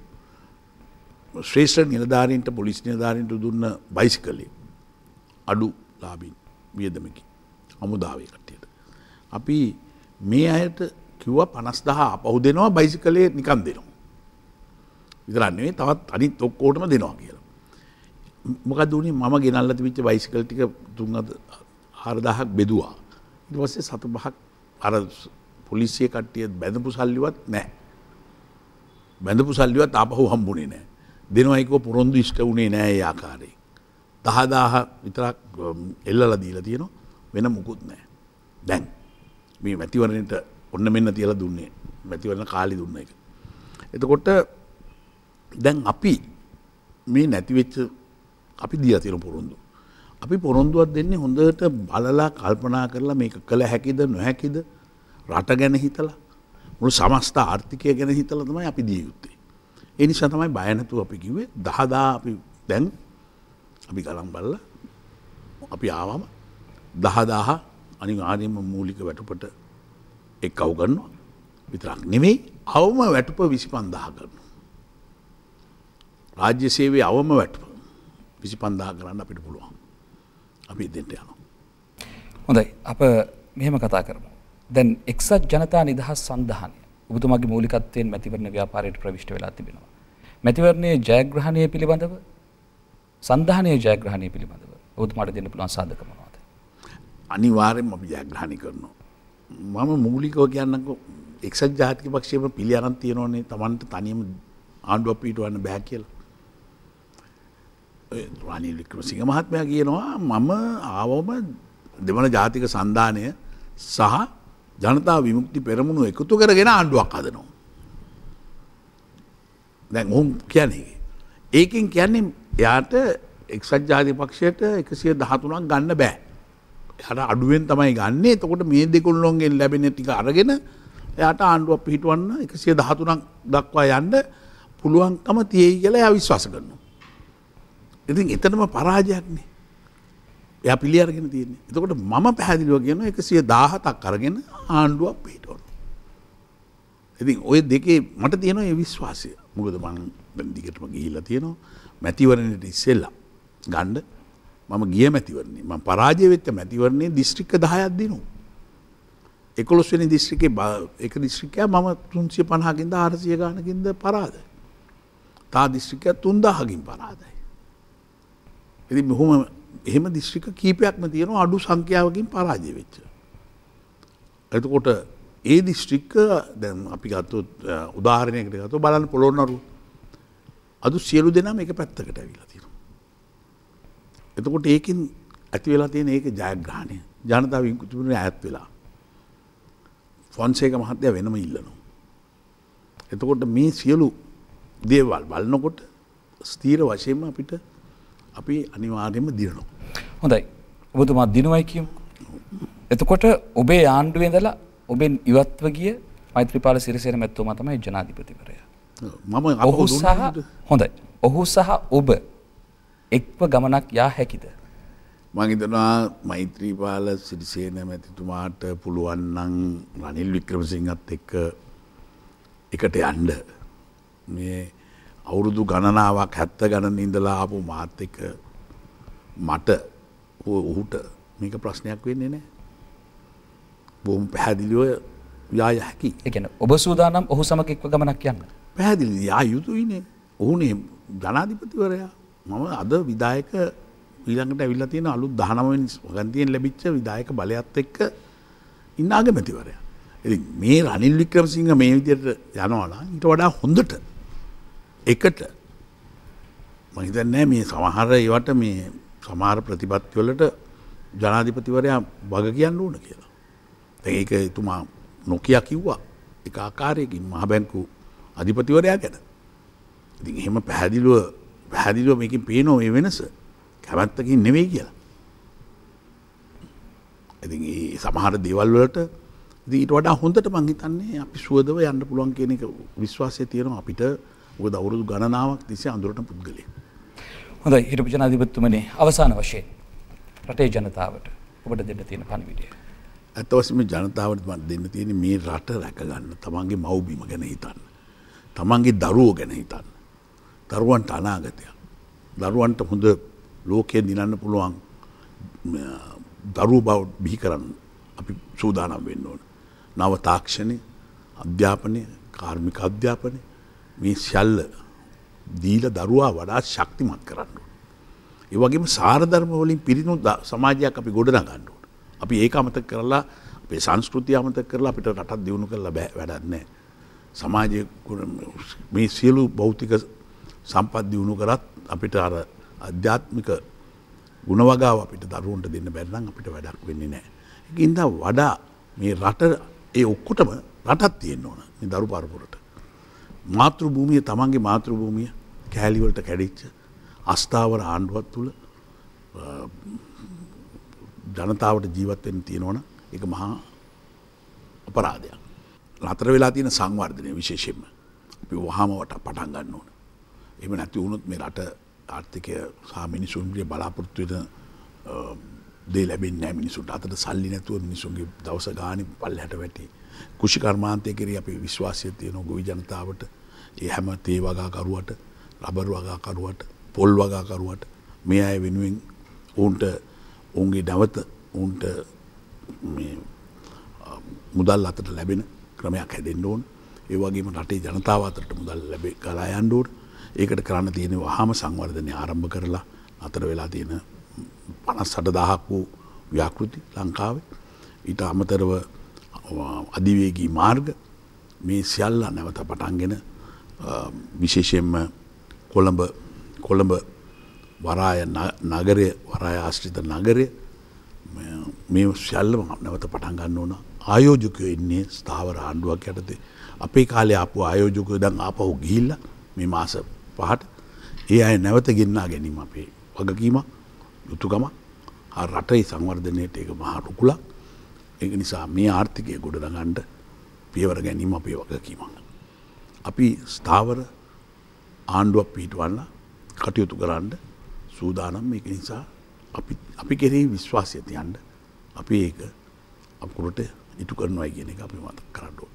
ශ්‍රේෂ්ඨ නිලධාරීන්ට පොලිස් නිලධාරීන්ට දුන්න බයිසිකලේ අඩු ලාබින් වියදමකි අමුදාවේ කට්ටියට. අපි මේ අයට කිව්ව පනස් දහ අපහු දෙනවා බයිසිකලේ නිකන් දෙනවා. විදරන්නේ තවත් අනි තොක්කෝටම දෙනවා කියලා. මොක දුණේ මම ගෙනල්ලති විච්ච බයිසිකල් ටික තුන් අද හරදහක් බෙදවා. ඉටවස්සේ සත පහක් අර පොලිසිය කට්ටියත් බැඳපු සල්ලිවත් නෑ. බැඳපු සල්ලිවත් අපහු හම්බුනේ නෑ. දෙනවයිකව පොරොන්දු ඉෂ්ට වුණේ නෑ ආකාරයේ. දහදාහ විතරක් එල්ලල දීලා තියෙනවා වෙන මුකුත් නෑ. දැන් මේ මැතිවරණයට ඔන්න මෙන්න තියලා දුන්නේ මැතිවරණ කාලි දුන්න එක. එතකොට දැන් අපි මේ නැතිවෙච්ච අපි දිය තියෙන පොරොන්දු. අපි පොරොන්දුවත් දෙන්නේ හොඳට බලලා කල්පනා කරලා මේක කළ හැකිද නොහැකිද රට ගැන හිතලා මුළු සමස්ත ආර්ථිකය ගැන හිතල තමයි අපි දිය යුත්තේ. එනිසා තමයි බයනැතුව අපි කිව්වේ දහදා අපි දැන් අපි ගලම් බල්ල අපි ආවම දහදාහ අනි ආරයම මූලික වැටුපට එක් අවගන්නවා විතරක් නෙමෙයි අවම වැටුප විසි පන්දාහ කරනවා. රාජ්‍ය සේවේ අවම වැටුප විසි පන්දාහ කරන්න අපිට පුළුවන් අපි දෙට යනවා. හොඳයි අප මෙහෙම කතා කරම. දැන් එක්සත් ජනතා නිදහස් සන්ධානය ඔබතුමාගේ මූලිකත්වයෙන් මැතිවරණ ව්‍යාපාරයට ප්‍රවිෂ්ට වෙලා තිබෙනවා. මැතිවරණයේ ජයග්‍රහණය පිළිබඳව සන්ධානයේ ජයග්‍රහණය පිළිබඳව ඔබතුමාට දෙන්න පුළුවන් සාධක මොනවද? අනිවාර්යෙන්ම අපි ජයග්‍රහණය කරනවා. මම මූලිකව කියන්නකෝ එක්සත් ජාතික පක්ෂයේම පිළි අරන් තියෙනෝනේ Tamanට තනියම ආණ්ඩුව පිටවන්න බෑ කියලා. රනිල් වික්‍රමසිංහ මහත්මයා කියනවා මම ආවම දෙමළ ජාතික සන්ධානය සහ ජනතා විමුක්ති පෙරමුණු එකතු කරගෙන ආණ්ඩුවක් අදනවා. දැන් ඔහුම් කියන්නේ. ඒකෙන් කියන්නේ එයාට එක්සත් ජාති පක්ෂයට එකසිය දහතුනක් ගන්න බෑ. හට අඩුවෙන් තමයි ගන්නේ තකොට මේ දෙකුල්ලොන්ගෙන් ලැබෙන ටික අරගෙන එයට ආණ්ඩුවක් පිහිටුවන්න එකසිය දහතුනක් දක්වා යන්න පුළුවන්කම තියෙයි කියලා ය විශ්වාස කරනවා. ඉතින් එතනම පරාජයක්නේ. එය පිළි අරගෙන තියන්නේ එතකොට මම පැහැදිලිව කියන එක සිය දාහතක් අරගෙන ආණ්ඩුවක් පිහිටවන. ඉතින් ඔය දෙකේ මට තියෙනවා ඒ විශ්වාසය මොකද මං දිගටම ගිහිල්ලා තියෙනවා මැතිවරණයට ඉස්සෙල්ලා ගණ්ඩ මම ගිය මැතිවරණේ මම පරාජය වෙච්ච මැතිවරණේ දිස්ත්‍රික්ක 10ක් දිනුවා. 11 වෙනි දිස්ත්‍රික්කේ එක දිස්ත්‍රික්කයක් මම 350කින්ද 400 ගානකින්ද පරාදයි. තා දිස්ත්‍රික්කයක් 3000කින් පරාදයි. ඉතින් බොහොම එහෙම දිස්්‍රික කීපයක්ම තියෙනවා අඩු සංඛ්‍යාවකින් පරාජය වෙච්ච. එතකොට ඒ දිස්්‍රික්ක දැම් අපි ගත්තුත් උදාහරණයකට ගතු බලන්න පොළොන්නරු අදු සියලු දෙනම එක පැත්තකට ඇවිලා තියෙන. එතකොට ඒකින් ඇති වෙලා තියෙන ඒක ජයග්‍රහණය ජනතාව විකුතිපුරණ ඇත් වෙලා ෆොන්සේක මහත්‍යය වෙනම ඉල්ලනු. එතකොට මේ සියලු දේවල් බලන්නකොට ස්තීර වශයෙන්ම අපිට අපි අනිවාර්යම දියනවා. හොඳයි ඔබතුමා දිනුවයිකම්. එතකොට ඔබේ ආණ්ඩුවෙන්දලා ඔබෙන් ඉවත්ව ගිය මෛත්‍රපාල සිරිසේන මැත්තුම තමයි ජනාධිපතිවරයා. මම ඔහු සහ හොඳයි ඔහු සහ ඔබ එක්ව ගමනක් යා හැකිද. මහිතනවා මෛත්‍රීපාල සිරිසේන මැතිතුමාට පුළුවන්නන් රනිල් වික්‍රමසිංහත් එක්ක එකට යන්ඩ මේ අවුරුදු ගණනාවක් හැත්ත ගණන ඉඳලා ආපු මාත් එක මට ඔහුට මේක ප්‍රශ්නයක් වෙන්නේ නෑ. බොහොම පැහැදිලිව යාය හැකි එකන ඔබ සූදානම් ඔහු සමකෙක්ව ගමනක් යන්න. පැහැදිලි යා යුතුයිනේ ඔහුනේ ජනාධිපතිවරයා මම අද විදායක ඊළඟට ඇවිල්ල තියෙන අලු දහනමෙන් ගන්තියෙන් ලැබිච්ච විදායක බලයත් එක්ක ඉන්න ආගමැතිවරයා. මේ රනිල් වික්‍රම සිංහ මේ විදියට යනවලා ඊට වඩා හොඳට එකට මහිතන්නෑ මේ සමහර ඒවට මේ සමාර ප්‍රතිපත්තිවලට ජනාධිපතිවරයා බග කියන්න ඕන කියලා. ඒක එතුමා නොකයා කිව්වා එක ආකාරයකින් මහබැංකු අධිපතිවරයා ගැන. ඉති එහෙම පැහැදිලුව පැහැදිලුව මේකින් පේනෝ ඒ වෙනස කැමැත්තකින් නෙවෙයි කියලා. ඇති ඒ සමහර දේවල්වලට දීට වඩා හොඳට මංහිතන්නේ අපි සුවදව යන්න පුළුවන් කියන එක විශ්වාසය තියෙනවා අපිට ඔක දවුරුදු ගණනාවක් තිස්සේ අඳුරට පුද්ගලය. හොඳ ඉරපු ජනාධිපත්තුමනේ අවසාන වශයෙන් රටේ ජනතාවට ඔබට දෙන්න තියෙන පණිවිඩය. ඇත්තවසම ජනතාවට මට දෙන්න තියෙන මේ රට රැකගන්න තමන්ගේ මව්බිම ගැන හිතන්න. තමන්ගේ දරුවෝ ගැන හිතන්න. දරුවන්ට අනාගතයක්. දරුවන්ට හොඳ ලෝකය දිනන්න පුළුවන් දරුව බව බිහි කරන්න අපි සූදානම් වෙන්න ඕන. නව තාක්ෂණය අධ්‍යාපනය කාර්මික අධ්‍යාපනය මේ ශල්ල දීල දරුවා වඩාත් ශක්තිමත් කරන්න. ඒවගේම සාරධර්මවලින් පිරිනු සමාජයක් අපි ගොඩ නගණ්ඩුවට. අපි ඒ අමත කරලා අපේ සංස්කෘතිය අමත කරලා අපිට රටත් දියුණු කරලා බෑ වැඩන්නේ. සමාජය මේ සියලු භෞතික සම්පත් දියුණු කරත් අපිට අර අධ්‍යාත්මික ගුණවගාව අපිට දරුවන්ට දෙන්න බැරනම් අපිට වැඩක් වෙන්නේ නෑ. ඉන්ද වඩා මේ රට ඒ ඔක්කොටම රටත් තියෙන්න්න ඕන මේ දරු පරපුරට. මාතෘ භූමිය තමන්ගේ මාතෘ භූමිය කෑලිවලට කැඩිච්ච අස්ථාවර ආණ්ඩුවත් තුළ ජනතාවට ජීවත්වෙන් තියෙනවන එක මහා අපරාධයක්. නතර වෙලා තියෙන සංවර්ධනය විශේෂයෙන්ම අපි වහමවට පටන් ගන්න ඕන. එම නැති වුණුත් මේ රට ආර්ථිකය සාමිනිසුන්ගේ බලාපොරත්තුවෙන දේ ලැබෙන් නෑ මිනිසුන්ට අතට සල්ලි නැතුව මිනිසුන්ගේ දවස ගානි පල් හැට වැටේ. කුෂි කර්මාන්තය කෙරේ අපේ විශ්වාසය තියෙන ගොවි ජනතාවට ඒ හැම තේ වගාකරුවට රබර් වගාකරුවට පොල් වගාකරුවට මේ අය වෙනුවෙන් ඔවුන්ට ඔවුන්ගේ නැවත ඔවුන්ට මුදල් අතට ලැබෙන ක්‍රමයක් හැදෙන්න්න ඕන් ඒවගේම රටේ ජනතාව අතරට මුදල් ලැබේ කලා යන්ඩෝට ඒකට කරන්න තියෙන වහාම සංවර්ධනය ආරම්භ කරලා අතර වෙලා තියෙන පනස් සටදාහක් වූ ව්‍යාකෘති ලංකාවේ ඊට අමතරව අධිවේගී මාර්ග මේ සියල්ලා නැවත පටන්ගෙන විශේෂයෙන්ම කොළඹ කොළඹ වරාය නගරය වරාය ආශ්‍රිත නගරය මේ ශල්ලම නැවත පටන්ගන්න ඕන ආයෝජකය එන්නේ ස්ථාවර ආණ්ඩුවක් යටතේ අපේ කාලය අපපු ආයෝජකය දන් ආපහු ගිල්ල මේ මාස පහට ඒ අය නැවත ගෙන්න්නා ගැනීම අපේ වගකීම යුතුකම රටයි සංවර්ධනයට ඒක මහරුකුලක් ඒ නිසා මේ ආර්ථිකය ගොඩ දගන්ඩ පියවර ගැනීම අපේ වගකීමන්න. අපි ස්ථාවර ආණ්ඩුවක් පිහිටවන්න කටයුතු කරන්න සූදානම් එක නිසා අපි කෙරෙහි විශ්වාසය තියන්ට අපි ඒක අපකුරට ඉටු කරනවා කියන එක අපි මත කරන්නඩෝට.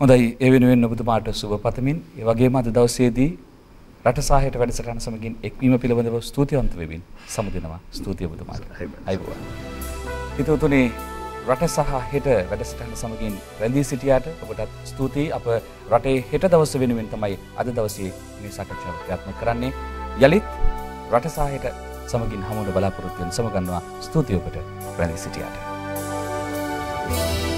හොඳයි එවෙනුවෙන් ඔබතුමාට සුබ පතමින් වගේ මත දවසේදී රට සාහයට වැඩසටන සමගින් එක්වීම පිළිබඳව ස්තුතියන්ත වෙමින් සමුදෙනවා ස්තුතිය ඔබතුමාට අයිබවා. හිතවතුනේ රට සහ හෙට වැඩසටහන සමගින් රැඳී සිටියට ඔබටත් ස්තුතියි අප රටේ හෙට දවස වෙනුවෙන් තමයි අද දවසේ මේ සකච්ඡාව ක්‍රියාත්මක කරන්නේ යළිත් රට සහ හෙට සමගින් හමුවට බලාපොරොත්තුෙන් සමගන්නවා ස්තුතියි ඔබට රැඳී සිටියට. Thank you.